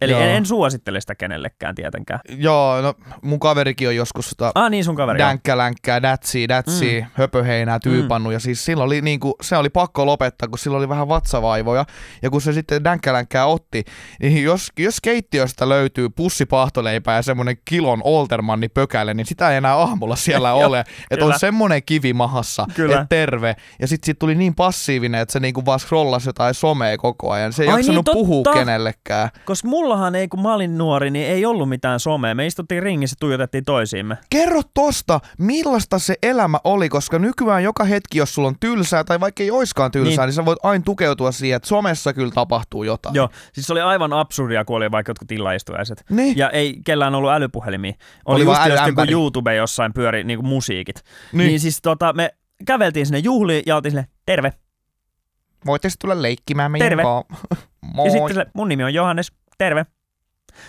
Eli en, en suosittele sitä kenellekään tietenkään. Joo, no mun kaverikin on joskus sitä tota ah, niin sun kaveri dänkkälänkää, dätsi, dätsi, mm. höpöheinää, tyypannu. Mm. Ja siis silloin oli kuin niinku, se oli pakko lopettaa, kun sillä oli vähän vatsavaivoja. Ja kun se sitten dänkkälänkkää otti, niin jos, jos keittiöstä löytyy pussipahtoleipää, ja semmoinen kilon Oltermanni pökäle, niin sitä ei enää aamulla siellä ole. että on semmoinen kivi mahassa, että terve. Ja sitten sit tuli niin passiivinen, että se niinku vaan scrollasi jotain somea koko ajan. Se ei Ai jaksanut niin, puhua kenellekään. Koska mullahan ei, kun mä olin nuori, niin ei ollut mitään somea. Me istuttiin ringissä, tuijotettiin toisiimme. Kerro tosta, millaista se elämä oli, koska nykyään joka hetki, jos sulla on tylsää tai vaikka ei oiskaan tylsää, niin, niin sä voit aina tukeutua siihen, että somessa kyllä tapahtuu jotain. Joo, siis se oli aivan absurdia, kun oli vaikka jotkut illaistujaiset. Niin. Ja ei kellään ollut älypuhelimia. Oli, oli just joku YouTube jossain pyöri niin kuin musiikit. Niin. niin siis tota, me käveltiin sinne juhliin ja oltiin sille, terve. Voitte tulla leikkimään meidän Terve. Moi. Ja sitten sille, mun nimi on Johannes terve.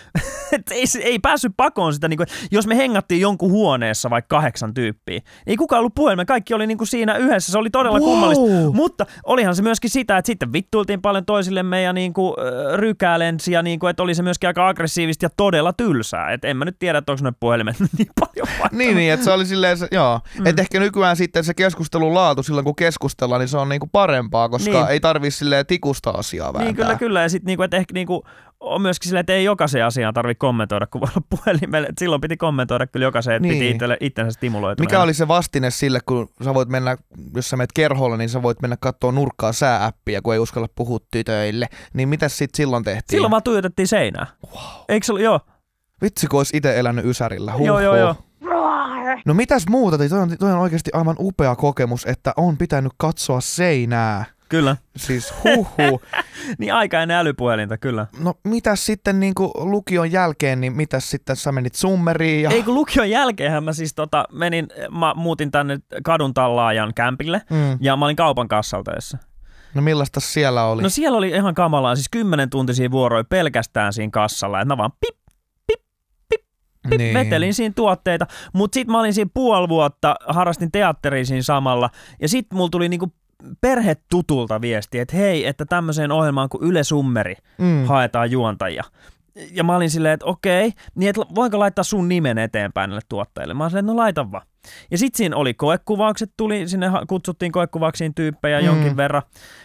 ei, ei päässyt pakoon sitä, niin kuin, jos me hengattiin jonkun huoneessa vaikka kahdeksan tyyppiä, ei kukaan ollut puhelimella, kaikki oli niin kuin siinä yhdessä, se oli todella wow. kummallista, mutta olihan se myöskin sitä, että sitten vittuiltiin paljon toisillemme ja niin kuin, rykälensi ja niin kuin, että oli se myöskin aika aggressiivista ja todella tylsää, että en mä nyt tiedä, että onko ne puhelimet niin paljon vaikka. niin, niin, että se oli silleen, se, joo, mm. että ehkä nykyään sitten se keskustelun laatu silloin, kun keskustellaan, niin se on niin kuin parempaa, koska niin. ei tarvii silleen tikusta asiaa vääntää. Niin, kyllä, kyllä, ja sitten niin kuin, että ehkä niin kuin, on myöskin sillä, että ei jokaisen asiaan tarvitse kommentoida, kun voi olla puhelimelle. Silloin piti kommentoida kyllä jokaisen, että niin. piti itselle, itsensä stimuloitua. Mikä oli se vastine sille, kun sä voit mennä, jos sä menet kerholle, niin sä voit mennä katsoa nurkkaa säääppiä, kun ei uskalla puhua tytöille. Niin mitä sitten silloin tehtiin? Silloin vaan tuijotettiin seinää. Wow. Eikö se ollut, joo. Vitsi, kun olisi itse elänyt Ysärilllä. Huh, joo, joo, joo. No mitäs muuta? Toi on, toi on oikeasti aivan upea kokemus, että on pitänyt katsoa seinää. Kyllä. Siis huhu. niin aika ennen älypuhelinta, kyllä. No mitä sitten niin kuin lukion jälkeen, niin mitä sitten sä menit summeriin? Ja... Ei kun lukion jälkeen, mä siis tota, menin, mä muutin tänne kadun tallaajan kämpille mm. ja mä olin kaupan kassalta jossa. No millaista siellä oli? No siellä oli ihan kamalaa, siis kymmenen tuntisia vuoroja pelkästään siinä kassalla, että mä vaan pip, pip, niin. vetelin siinä tuotteita, mutta sitten mä olin siinä puoli vuotta, harrastin teatteria siinä samalla, ja sitten mulla tuli niinku perhetutulta viesti, että hei, että tämmöiseen ohjelmaan kuin Yle Summeri mm. haetaan juontajia ja mä olin silleen, että okei, niin et voinko laittaa sun nimen eteenpäin näille tuottajille? Mä olin silleen, no laita vaan. Ja sit siinä oli koekuvaukset, tuli sinne, kutsuttiin koekuvauksiin tyyppejä mm. jonkin verran.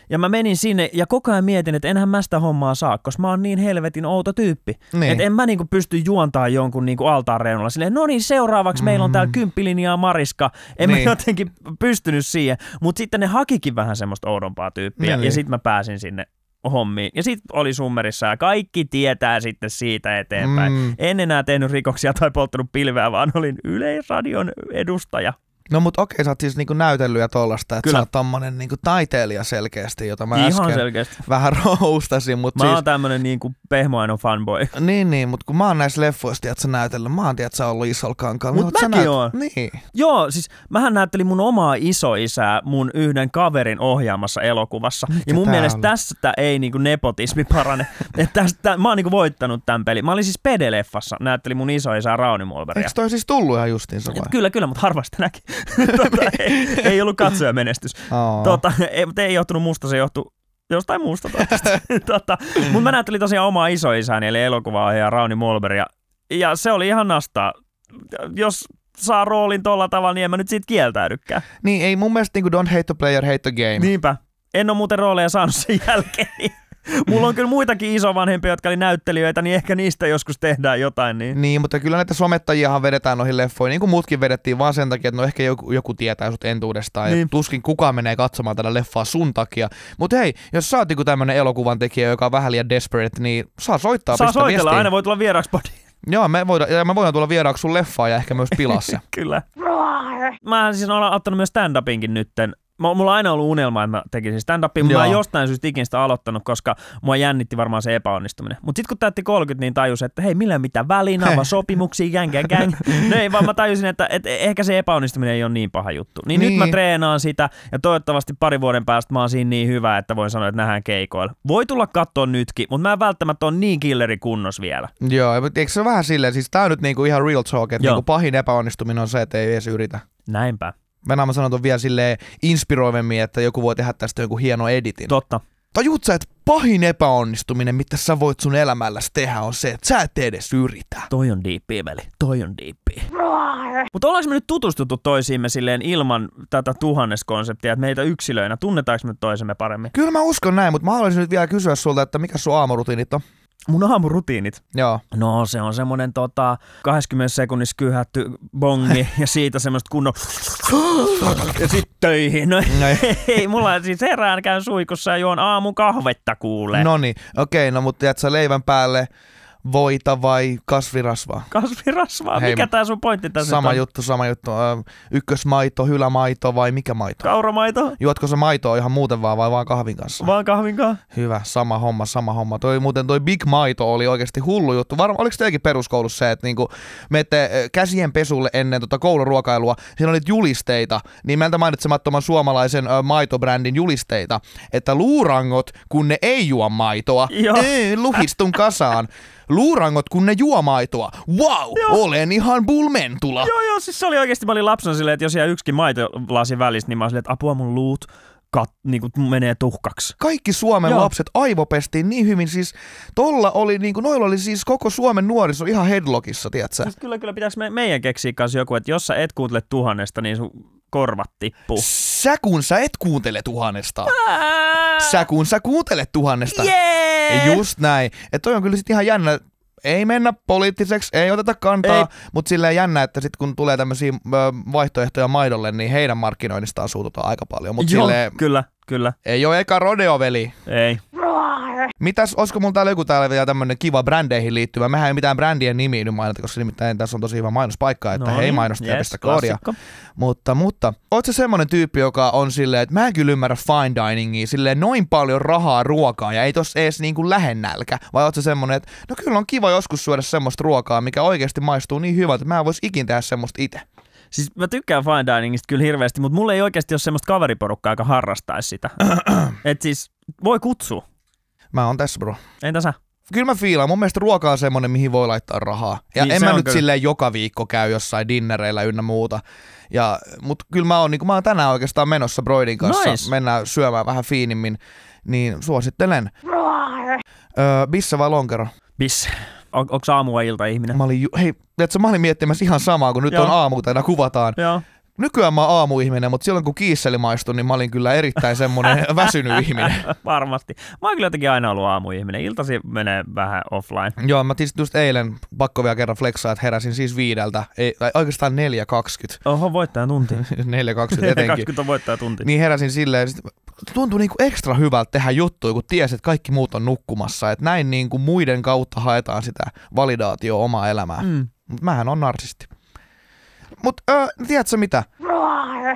Ja mä menin sinne ja koko ajan mietin, että enhän mä sitä hommaa saa, koska mä oon niin helvetin outo tyyppi. Niin. Että en mä niinku pysty juontaa jonkun niinku altaan reunalla. silleen, no niin seuraavaksi mm. meillä on täällä mm. kymppilinjaa Mariska. En niin. mä jotenkin pystynyt siihen. Mutta sitten ne hakikin vähän semmoista oudompaa tyyppiä niin. ja sit mä pääsin sinne hommiin. Ja sitten oli summerissa ja kaikki tietää sitten siitä eteenpäin. Mm. En enää tehnyt rikoksia tai polttanut pilveä, vaan olin Yleisradion edustaja. No mut okei, sä oot siis niinku näytellyt ja tollasta, että sä oot tommonen niinku taiteilija selkeästi, jota mä Ihan äsken selkeästi. vähän roustasin. Mut mä siis... oon tämmönen niinku pehmoaino fanboy. Niin, niin, mut kun mä oon näissä leffoissa, että sä näytellyt, mä oon että sä ollut isolla kankaalla. Mut, mäkin näyt... oon. Niin. Joo, siis mähän näyttelin mun omaa isoisää mun yhden kaverin ohjaamassa elokuvassa. Mikä ja mun mielestä oli? tää ei niinku nepotismi parane. että tästä, mä oon niinku voittanut tämän pelin. Mä olin siis Pede-leffassa, näyttelin mun isoisää Rauni Mulberia. Eikö toi siis tullut ihan justiinsa vai? Et kyllä, kyllä, mutta harvasta näki. tota, ei, ei ollut menestys. Oh. Tota, ei, mutta ei johtunut musta, se johtui jostain muusta tota, Mutta mä näyttelin tosiaan omaa isoisääni, eli elokuvaohjaaja Rauni Molberg, ja, ja se oli ihan nastaa. Jos saa roolin tuolla tavalla, niin en mä nyt siitä kieltäydykään. Niin, ei mun mielestä niin kuin don't hate the player, hate the game. Niinpä. En ole muuten rooleja saanut sen jälkeen. Niin- Mulla on kyllä muitakin isovanhempia, jotka oli näyttelijöitä, niin ehkä niistä joskus tehdään jotain. Niin, niin mutta kyllä näitä somettajiahan vedetään noihin leffoihin, niin kuin muutkin vedettiin, vaan sen takia, että no ehkä joku, joku tietää sut entuudestaan. Niin. Ja tuskin kukaan menee katsomaan tätä leffaa sun takia. Mutta hei, jos sä oot tämmönen elokuvan tekijä, joka on vähän liian desperate, niin saa soittaa. Saa soitella, viestiin. aina voi tulla vieraaksi Joo, me voidaan, ja me voidaan tulla vieraaksi sun leffaa ja ehkä myös pilassa. Kyllä. Mä siis olen ottanut myös stand-upinkin nytten mulla on aina ollut unelma, että mä tekisin stand-upia, mutta mä en jostain syystä ikinä sitä aloittanut, koska mua jännitti varmaan se epäonnistuminen. Mutta sitten kun täytti 30, niin tajus, että hei, millä mitä väliin, vaan sopimuksia, gang, gang, gang. no ei, vaan mä tajusin, että, että ehkä se epäonnistuminen ei ole niin paha juttu. Niin, niin, nyt mä niin. treenaan sitä ja toivottavasti pari vuoden päästä mä oon siinä niin hyvä, että voin sanoa, että nähdään keikoilla. Voi tulla katsoa nytkin, mutta mä en välttämättä ole niin killeri kunnos vielä. Joo, mutta eikö se vähän silleen, siis tää on nyt niinku ihan real talk, että niinku pahin epäonnistuminen on se, että ei edes yritä. Näinpä. Venä mä sanon vielä sille inspiroivemmin, että joku voi tehdä tästä joku hieno editin. Totta. Tai sä, että pahin epäonnistuminen, mitä sä voit sun elämälläsi tehdä, on se, että sä et edes yritä. Toi on diippi, veli. Toi on diippi. Mutta ollaanko me nyt tutustuttu toisiimme silleen ilman tätä tuhanneskonseptia, että meitä yksilöinä, tunnetaanko me toisemme paremmin? Kyllä mä uskon näin, mutta mä haluaisin nyt vielä kysyä sulta, että mikä sun aamurutiinit on? Mun aamurutiinit. Joo. No se on semmonen tota, 20 sekunnissa kyhätty bongi ja siitä semmoista kunnon ja sit töihin. No, no ei, mulla siis herään käyn suikussa ja juon aamukahvetta kuule. No niin, okei, okay, no mutta jätsä leivän päälle voita vai kasvirasvaa? Kasvirasvaa, Hei, mikä tämä sun pointti tässä Sama on? juttu, sama juttu. Ykkösmaito, hylämaito vai mikä maito? Kauramaito. Juotko se maitoa ihan muuten vaan vai vaan kahvin kanssa? Vaan kahvin kanssa. Hyvä, sama homma, sama homma. Toi muuten toi Big Maito oli oikeasti hullu juttu. Varmaan oliko teilläkin peruskoulussa se, että niinku menette käsien pesulle ennen tota kouluruokailua, siinä oli julisteita, niin meiltä mainitsemattoman suomalaisen ö, maitobrändin julisteita, että luurangot, kun ne ei juo maitoa, ei, luhistun kasaan. luurangot kun ne juomaitoa. Wow, joo. olen ihan bulmentula. Joo, joo, siis se oli oikeasti, mä olin lapsena silleen, että jos jää yksikin maitolasi välistä, niin mä olin että apua mun luut kat, niin kuin menee tuhkaksi. Kaikki Suomen Joo. lapset aivopestiin niin hyvin, siis tolla oli, niin kuin, noilla oli siis koko Suomen nuoriso ihan headlockissa, tiedätkö? Siis kyllä, kyllä pitäisi me, meidän keksiä kanssa joku, että jos sä et kuuntele tuhannesta, niin sun korvat tippuu. Sä kun sä et kuuntele tuhannesta. Sä kun sä kuuntele tuhannesta. Jee! Ja Just näin. Että toi on kyllä sit ihan jännä, ei mennä poliittiseksi, ei oteta kantaa, mutta silleen jännä, että sitten kun tulee tämmöisiä vaihtoehtoja maidolle, niin heidän markkinoinnistaan suututaan aika paljon. Mut Joo, silleen, kyllä, kyllä. Ei ole eka rodeoveli. Ei. Mitäs, olisiko mulla täällä joku täällä vielä tämmönen kiva brändeihin liittyvä? Mehän ei mitään brändien nimiä nyt mainita, koska nimittäin tässä on tosi hyvä mainospaikka, että no, hei niin, mainosta yes, koodia. Mutta, mutta, oot se semmonen tyyppi, joka on silleen, että mä en kyllä ymmärrä fine diningia, silleen noin paljon rahaa ruokaa ja ei tos edes niinku lähennälkä. Vai oot se semmonen, että no kyllä on kiva joskus syödä semmoista ruokaa, mikä oikeasti maistuu niin hyvältä, että mä en vois ikin tehdä semmoista itse. Siis mä tykkään fine diningista kyllä hirveästi, mutta mulla ei oikeasti ole semmoista kaveriporukkaa, joka harrastaisi sitä. Et siis voi kutsua. Mä oon tässä, bro. Entä sä? Kyllä mä fiilaan. Mun mielestä ruoka on semmonen, mihin voi laittaa rahaa. Ja niin, en mä nyt kyllä. silleen joka viikko käy jossain dinnereillä ynnä muuta. Ja, mut kyllä mä oon, niin mä oon tänään oikeastaan menossa Broidin kanssa. Nois. Mennään syömään vähän fiinimmin. Niin suosittelen. Öö, bisse vai lonkero? Bisse. On, onko aamu vai ilta ihminen? Mä olin, ju- hei, tiedätkö, mä olin miettimässä ihan samaa, kun nyt Joo. on aamu, kun kuvataan. Joo Nykyään mä oon aamuihminen, mutta silloin kun kiisseli maistui, niin mä olin kyllä erittäin semmoinen väsynyt ihminen. Varmasti. Mä oon kyllä jotenkin aina ollut aamuihminen. Iltasi menee vähän offline. Joo, mä tietysti just eilen pakko vielä kerran flexaa, että heräsin siis viideltä, ei, tai oikeastaan 4.20. Oho, voittaa tunti. 4.20 etenkin. 4.20 on voittaa tunti. Niin heräsin silleen, tuntui niinku ekstra hyvältä tehdä juttuja, kun tiesi, että kaikki muut on nukkumassa. Että näin niinku muiden kautta haetaan sitä validaatioa omaa elämää. Mm. Mut mähän on narsisti mut öö, tiedätkö mitä?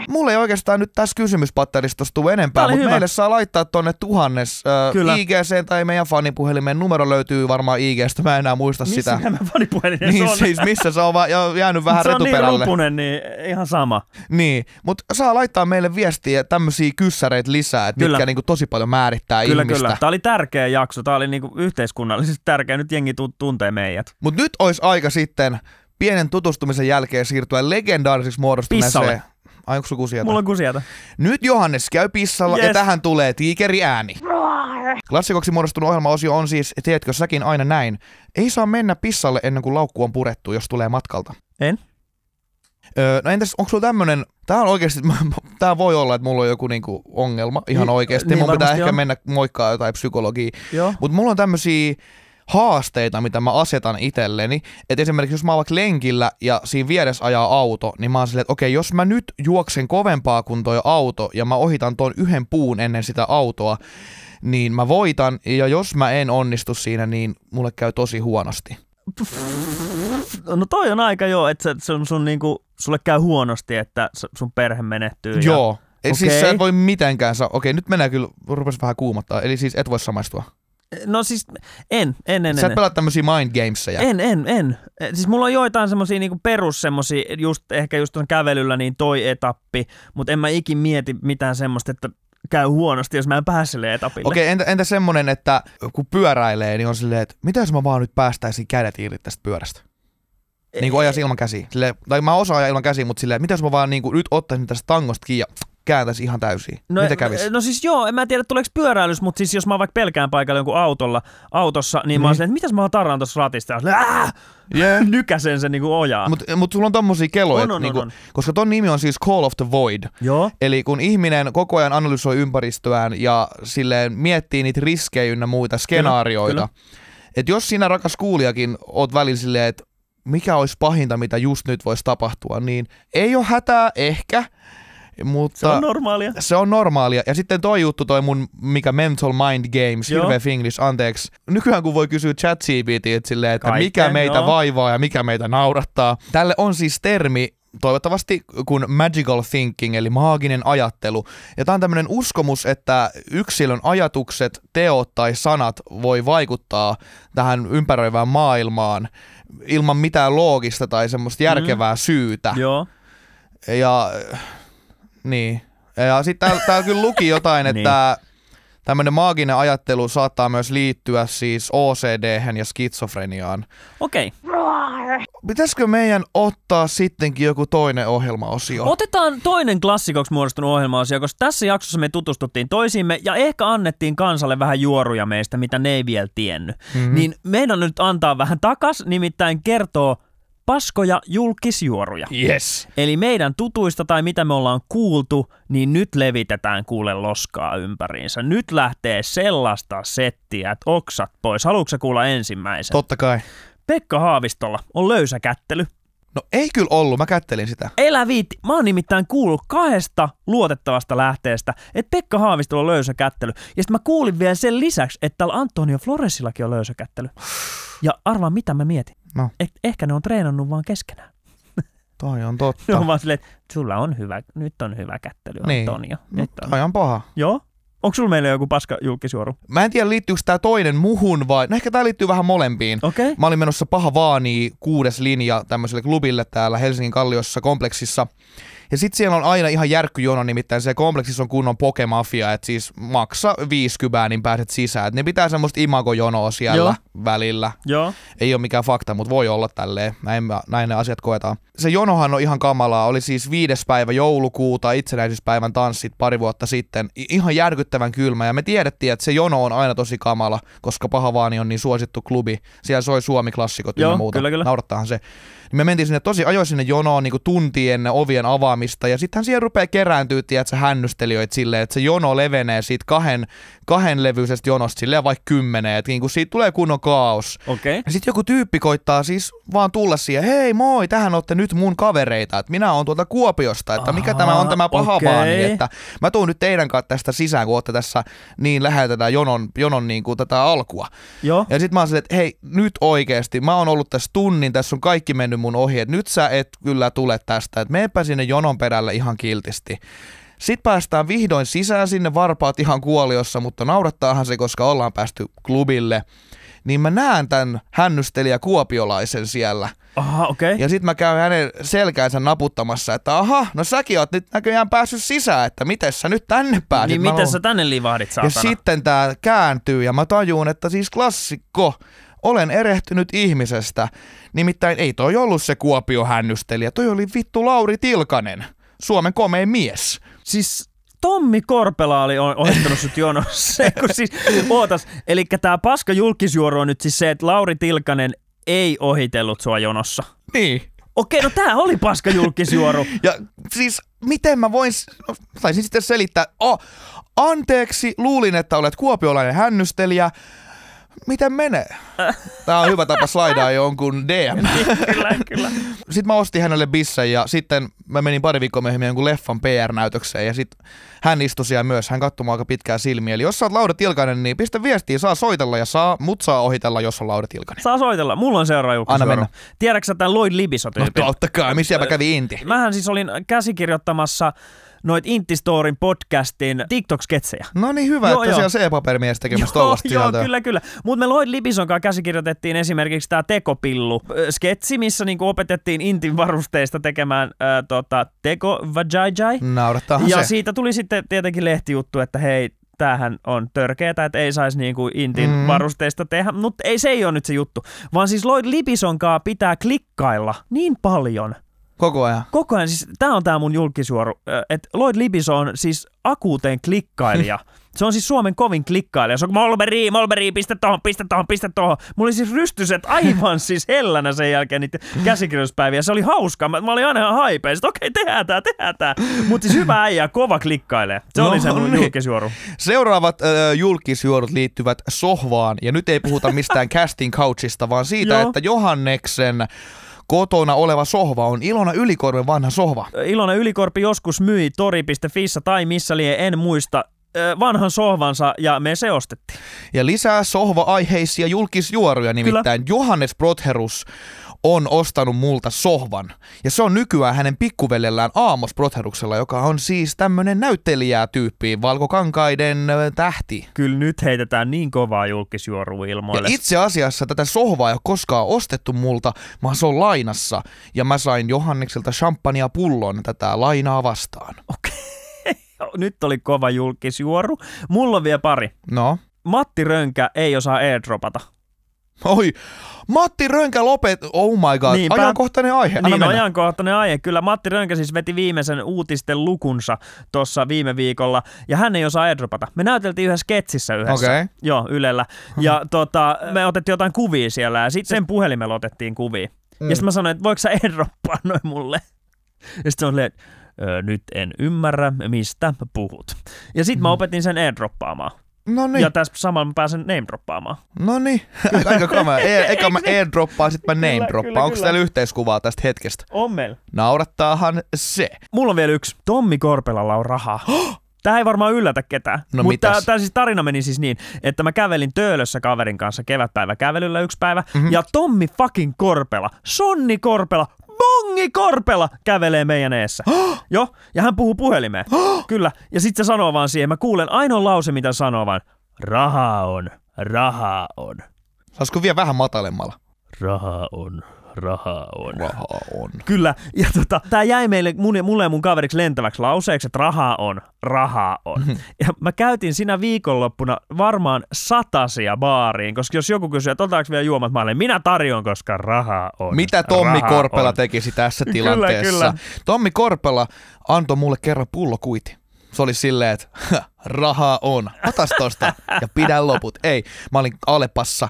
Mulla ei oikeastaan nyt tässä kysymyspatteristossa tule enempää, mutta meille saa laittaa tonne tuhannes öö, IGC tai meidän fanipuhelimen numero löytyy varmaan IGstä, mä enää muista missä sitä. Missä nämä fanipuhelinen niin, on? siis missä se on va- jäänyt vähän se retuperälle. Se on niin rupunen, niin ihan sama. Niin, mutta saa laittaa meille viestiä tämmöisiä kyssäreitä lisää, että mitkä niinku tosi paljon määrittää kyllä, ihmistä. Kyllä, Tämä oli tärkeä jakso, tämä oli niinku yhteiskunnallisesti tärkeä, nyt jengi tuntee meidät. Mutta nyt olisi aika sitten pienen tutustumisen jälkeen siirtyä legendaarisiksi muodostuneeseen... Ai, onko kusieta? Mulla on kusieta. Nyt Johannes käy pissalla yes. ja tähän tulee tiikeri ääni. Klassikoksi muodostunut ohjelmaosio on siis Teetkö säkin aina näin? Ei saa mennä pissalle ennen kuin laukku on purettu, jos tulee matkalta. En. Öö, no entäs, onko sulla tämmönen, tää on oikeesti, tää voi olla, että mulla on joku niinku ongelma ihan niin, oikeesti. Niin, Mun pitää ehkä on. mennä moikkaa jotain psykologiaa. Mutta mulla on tämmösiä haasteita, mitä mä asetan itselleni. Että esimerkiksi jos mä oon vaikka lenkillä ja siinä vieressä ajaa auto, niin mä oon silleen, että okei, jos mä nyt juoksen kovempaa kuin toi auto ja mä ohitan tuon yhden puun ennen sitä autoa, niin mä voitan. Ja jos mä en onnistu siinä, niin mulle käy tosi huonosti. No toi on aika joo, että sun, sun niinku, sulle käy huonosti, että sun perhe menehtyy. Joo. Ja... okei, okay. Siis sä et voi mitenkään Okei, nyt mennään kyllä, rupesi vähän kuumottaa. Eli siis et voi samaistua. No siis en, en, en. Sä et en, pelaa tämmöisiä mind gamesia. En, en, en. Äh, siis mulla on joitain semmosia niinku perus semmosia, just, ehkä just on kävelyllä niin toi etappi, mutta en mä ikin mieti mitään semmoista, että käy huonosti, jos mä en pääse sille etapille. Okei, entä, entä semmonen, että kun pyöräilee, niin on silleen, että mitä jos mä vaan nyt päästäisin kädet irti tästä pyörästä? Niin kuin ajaisi ilman käsiä. tai mä osaan ajaa ilman käsiä, mutta silleen, mitä jos mä vaan niin kuin, nyt ottaisin tästä tangosta kiinni ja kääntäisi ihan täysin? No, Mitä kävisi? No, no siis joo, en mä tiedä tuleeko pyöräilys, mutta siis jos mä vaikka pelkään paikalla jonkun autolla, autossa, niin, niin. mä oon niin. silleen, että mitäs mä oon tarran tuossa ratista? Ja silleen, yeah. nykäsen sen niinku ojaa. Mutta mut sulla on tommosia keloja, on, on, niinku, on, on. koska ton nimi on siis Call of the Void. Joo. Eli kun ihminen koko ajan analysoi ympäristöään ja silleen miettii niitä riskejä ynnä muita skenaarioita. Että jos sinä rakas kuulijakin oot välillä silleen, että mikä olisi pahinta, mitä just nyt voisi tapahtua, niin ei ole hätää ehkä, mutta se on normaalia. Se on normaalia. Ja sitten toi juttu, toi mun mikä Mental Mind Games, Joo. hirveä Finglish, anteeksi. Nykyään kun voi kysyä chat CBT, sille, että Kaikkeen, mikä meitä no. vaivaa ja mikä meitä naurattaa. Tälle on siis termi, toivottavasti kun magical thinking, eli maaginen ajattelu. Ja tämä on tämmöinen uskomus, että yksilön ajatukset, teot tai sanat voi vaikuttaa tähän ympäröivään maailmaan ilman mitään loogista tai semmoista järkevää mm. syytä. Joo. Ja niin. Ja sitten täällä tääl kyllä luki jotain, että niin. tämmöinen maaginen ajattelu saattaa myös liittyä siis ocd ja skitsofreniaan. Okei. Okay. Pitäisikö meidän ottaa sittenkin joku toinen ohjelmaosio? Otetaan toinen klassikoksi muodostunut ohjelmaosio, koska tässä jaksossa me tutustuttiin toisiimme ja ehkä annettiin kansalle vähän juoruja meistä, mitä ne ei vielä tiennyt. Mm-hmm. Niin meidän on nyt antaa vähän takas, nimittäin kertoo paskoja julkisjuoruja. Yes. Eli meidän tutuista tai mitä me ollaan kuultu, niin nyt levitetään kuule loskaa ympäriinsä. Nyt lähtee sellaista settiä, että oksat pois. Haluatko kuulla ensimmäisen? Totta kai. Pekka Haavistolla on löysä kättely. No ei kyllä ollut, mä kättelin sitä. Elä viitti. Mä oon nimittäin kuullut kahdesta luotettavasta lähteestä, että Pekka Haavistolla on löysä kättely. Ja sitten mä kuulin vielä sen lisäksi, että täällä Antonio Floresillakin on löysä kättely. Ja arvaa mitä mä mietin. No. Eh, ehkä ne on treenannut vaan keskenään. Toi on totta. ne on vaan silleen, että sulla on hyvä, nyt on hyvä kättely, niin. Antonio. No, nyt on. Toi on paha. Joo. Onko sulla meillä joku paska julkisuoru? Mä en tiedä, liittyykö tämä toinen muhun vai... No ehkä tämä liittyy vähän molempiin. Okay. Mä olin menossa Paha Vaani kuudes linja tämmöiselle klubille täällä Helsingin Kalliossa kompleksissa. Ja sitten siellä on aina ihan järkkyjono, nimittäin se kompleksissa on kunnon pokemafia, että siis maksa 50, niin pääset sisään. Et ne pitää semmoista imagojonoa siellä Joo. välillä. Joo. Ei ole mikään fakta, mutta voi olla tälleen. Näin, näin ne asiat koetaan. Se jonohan on ihan kamalaa. Oli siis viides päivä joulukuuta, itsenäisyyspäivän tanssit pari vuotta sitten. I- ihan järkyttävän kylmä ja me tiedettiin, että se jono on aina tosi kamala, koska Pahavaani on niin suosittu klubi. Siellä soi Suomi-klassikot ja muuta. Kyllä, kyllä. Naurattaahan se. Niin me mentiin sinne tosi ajoin sinne jonoon niin kuin tunti ennen ovien avaamista pelaamista. Ja sittenhän siihen rupeaa kerääntyä, tiedätkö, hännystelijöitä silleen, että se jono levenee siitä kahden, kahden levyisestä jonosta silleen vaikka kymmeneen. Että niinku siitä tulee kunnon kaos. Okay. Sitten joku tyyppi koittaa siis vaan tulla siihen, hei moi, tähän olette nyt mun kavereita, että minä oon tuolta Kuopiosta, että mikä Aha, tämä on tämä paha okay. baani, että mä tuun nyt teidän kanssa tästä sisään, kun olette tässä, niin tätä jonon, jonon niin kuin tätä alkua. Joo. Ja sitten mä oon silleen, että hei, nyt oikeesti, mä oon ollut tässä tunnin, tässä on kaikki mennyt mun ohi, että nyt sä et kyllä tule tästä, että meepä sinne jonon jonon perällä ihan kiltisti. Sitten päästään vihdoin sisään sinne, varpaat ihan kuoliossa, mutta naurattaahan se, koska ollaan päästy klubille. Niin mä näen tämän hännystelijä kuopiolaisen siellä. Aha, okei. Okay. Ja sitten mä käyn hänen selkäänsä naputtamassa, että aha, no säkin oot nyt näköjään päässyt sisään, että miten sä nyt tänne pääsit. Niin miten sä tänne liivahdit, saatana? Ja sitten tää kääntyy ja mä tajuun, että siis klassikko, olen erehtynyt ihmisestä. Nimittäin ei toi ollut se Kuopio hännystelijä, toi oli vittu Lauri Tilkanen. Suomen komein mies. Siis Tommi Korpela oli ohittanut sut jonossa. Kun siis, ootas, eli tää paska julkisjuoro on nyt siis se, että Lauri Tilkanen ei ohitellut sua jonossa. Niin. Okei, no tää oli paska julkisjuoro. ja siis miten mä voin, no, taisin sitten selittää, oh, anteeksi, luulin, että olet kuopiolainen hännystelijä, miten menee? Tämä on hyvä tapa slaidaa jonkun DM. kyllä, kyllä. Sitten mä ostin hänelle bissen ja sitten mä menin pari viikkoa myöhemmin jonkun leffan PR-näytökseen ja sitten hän istui siellä myös, hän katsoi aika pitkää silmiä. Eli jos sä oot Laura Tilkanen, niin pistä viestiä, saa soitella ja saa, mut saa ohitella, jos on Laura Tilkanen. Saa soitella, mulla on seuraava juttu. Anna mennä. Tiedätkö sä tämän Lloyd Libiso No totta kai, missä mä kävin inti. Mähän siis olin käsikirjoittamassa noit Intistorin podcastin TikTok-sketsejä. No niin hyvä, joo, että joo. siellä C-paperimies tekemässä Joo Joo, kyllä, kyllä. Mutta me Lloyd Libison kanssa käsikirjoitettiin esimerkiksi tämä tekopillu-sketsi, missä niinku opetettiin Intin varusteista tekemään äh, tota, teko vajajai. Naurattaa ja se. siitä tuli sitten tietenkin lehtijuttu, että hei, tämähän on törkeetä, että ei saisi niinku intin mm. varusteista tehdä, mutta ei, se ei ole nyt se juttu. Vaan siis Lloyd Libisonkaa pitää klikkailla niin paljon, Koko ajan? Koko ajan. Siis, tämä on tämä mun julkisuoru. Et Lloyd Libis on siis akuuteen klikkailija. Se on siis Suomen kovin klikkailija. Se on Molberi, Molberi, pistä tohon, pistä tohon, pistä tohon. Mulla oli siis rystyset aivan siis hellänä sen jälkeen niitä käsikirjoituspäiviä. Se oli hauska. Mä, mä olin aina ihan haipea. Sitten okei, okay, tehdään tää, tehdään tää. Mutta siis hyvä äijä, kova klikkailee. Se no, oli se mun niin. julkisjuoru. Seuraavat äh, julkisjuorut liittyvät sohvaan. Ja nyt ei puhuta mistään casting couchista, vaan siitä, että Johanneksen Kotona oleva sohva on Ilona Ylikorven vanha sohva. Ilona Ylikorpi joskus myi tori.fissa tai missä lie, en muista, vanhan sohvansa ja me se ostettiin. Ja lisää sohva-aiheisia julkisjuoruja nimittäin Kyllä. Johannes Protherus on ostanut multa sohvan. Ja se on nykyään hänen pikkuvellellään Aamos Protheruksella, joka on siis tämmönen näyttelijää tyyppi, valkokankaiden tähti. Kyllä nyt heitetään niin kovaa julkisjuoru ilmoille. Ja itse asiassa tätä sohvaa ei ole koskaan ostettu multa, vaan se on lainassa. Ja mä sain Johannekselta champagnea pullon tätä lainaa vastaan. Okei. Okay. nyt oli kova julkisjuoru. Mulla on vielä pari. No? Matti Rönkä ei osaa airdropata. Oi, Matti Rönkä lopet, oh my god, Niinpä. ajankohtainen aihe. Anna niin, mennä. ajankohtainen aihe. Kyllä Matti Rönkä siis veti viimeisen uutisten lukunsa tuossa viime viikolla, ja hän ei osaa airdropata. Me näyteltiin yhdessä sketsissä yhdessä. Okay. Joo, Ylellä. Hmm. Ja tota, me otettiin jotain kuvia siellä, ja sitten sen puhelimella otettiin kuvia. Mm. Ja sitten mä sanoin, että voiko sä airdroppaa noin mulle? Ja sitten se on nyt en ymmärrä, mistä puhut. Ja sitten mä hmm. opetin sen airdroppaamaan. No niin. Ja tässä samalla mä pääsen name droppaamaan. No niin, aika kama. E- eka mä e droppaan, sitten mä name droppaan. Onko täällä yhteiskuvaa tästä hetkestä? On meillä. Naurattaahan se. Mulla on vielä yksi. Tommi Korpelalla on rahaa. Tämä ei varmaan yllätä ketään. No Mutta mitäs? tämä siis tarina meni siis niin, että mä kävelin töölössä kaverin kanssa kevätpäivä kävelyllä yksi päivä. Mm-hmm. Ja Tommi fucking Korpela, Sonni Korpela, Kongi Korpela kävelee meidän eessä. Joo, ja hän puhuu puhelimeen. Kyllä, ja sitten se sanoo vaan siihen, mä kuulen ainoa lause, mitä sanoo vaan. Rahaa on, rahaa on. Saisiko vielä vähän matalemmalla? Rahaa on, rahaa on. Rahaa on. Kyllä, ja tota, tämä jäi meille, mun, mulle ja mun kaveriksi lentäväksi lauseeksi, että rahaa on, rahaa on. Mhm. ja mä käytin sinä viikonloppuna varmaan satasia baariin, koska jos joku kysyy, että otetaanko vielä juomat, mä olen, niin minä tarjon, koska rahaa on. Mitä Tommi rahaa Korpela on. tekisi tässä tilanteessa? Kyllä, kyllä. Tommi Korpela antoi mulle kerran pullokuitin se oli silleen, että rahaa on, otas tosta ja pidä loput. Ei, mä olin Alepassa,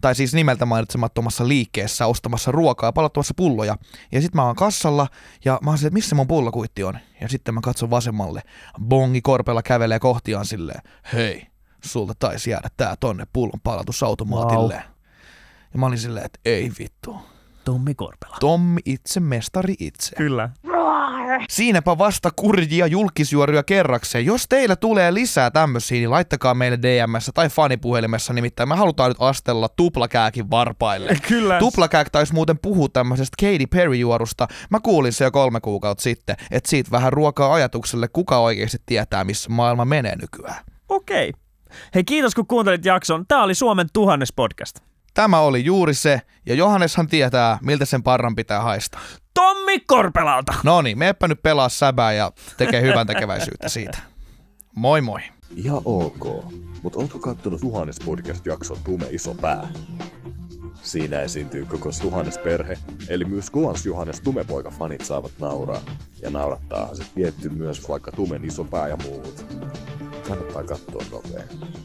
tai siis nimeltä mainitsemattomassa liikkeessä ostamassa ruokaa ja palottamassa pulloja. Ja sitten mä oon kassalla ja mä oon että missä mun pullokuitti on. Ja sitten mä katson vasemmalle. Bongi korpella kävelee kohtiaan silleen, hei, sulta taisi jäädä tää tonne pullon palautusautomaatille. Wow. Ja mä olin silleen, että ei vittu Tommi Korpela. Tommi itse, mestari itse. Kyllä. Siinäpä vasta kurjia julkisjuoruja kerrakseen. Jos teillä tulee lisää tämmöisiä, niin laittakaa meille DMssä tai fanipuhelimessa, nimittäin me halutaan nyt astella tuplakääkin varpaille. Kyllä. Tuplakääk taisi muuten puhua tämmöisestä Katy Perry-juorusta. Mä kuulin se jo kolme kuukautta sitten, että siitä vähän ruokaa ajatukselle, kuka oikeasti tietää, missä maailma menee nykyään. Okei. Okay. Hei, kiitos kun kuuntelit jakson. Tämä oli Suomen tuhannes podcast. Tämä oli juuri se, ja Johanneshan tietää, miltä sen parran pitää haista. Tommi Korpelalta! No niin, meppä nyt pelaa säbää ja tekee hyvän tekeväisyyttä siitä. Moi moi! Ja ok, mutta onko kattonut Tuhannes podcast-jakson Tume iso pää? Siinä esiintyy koko Tuhannes perhe, eli myös Kuans Johannes Tumepoika fanit saavat nauraa. Ja naurattaahan se tietty myös vaikka Tumen iso pää ja muut. Kannattaa katsoa nopeasti.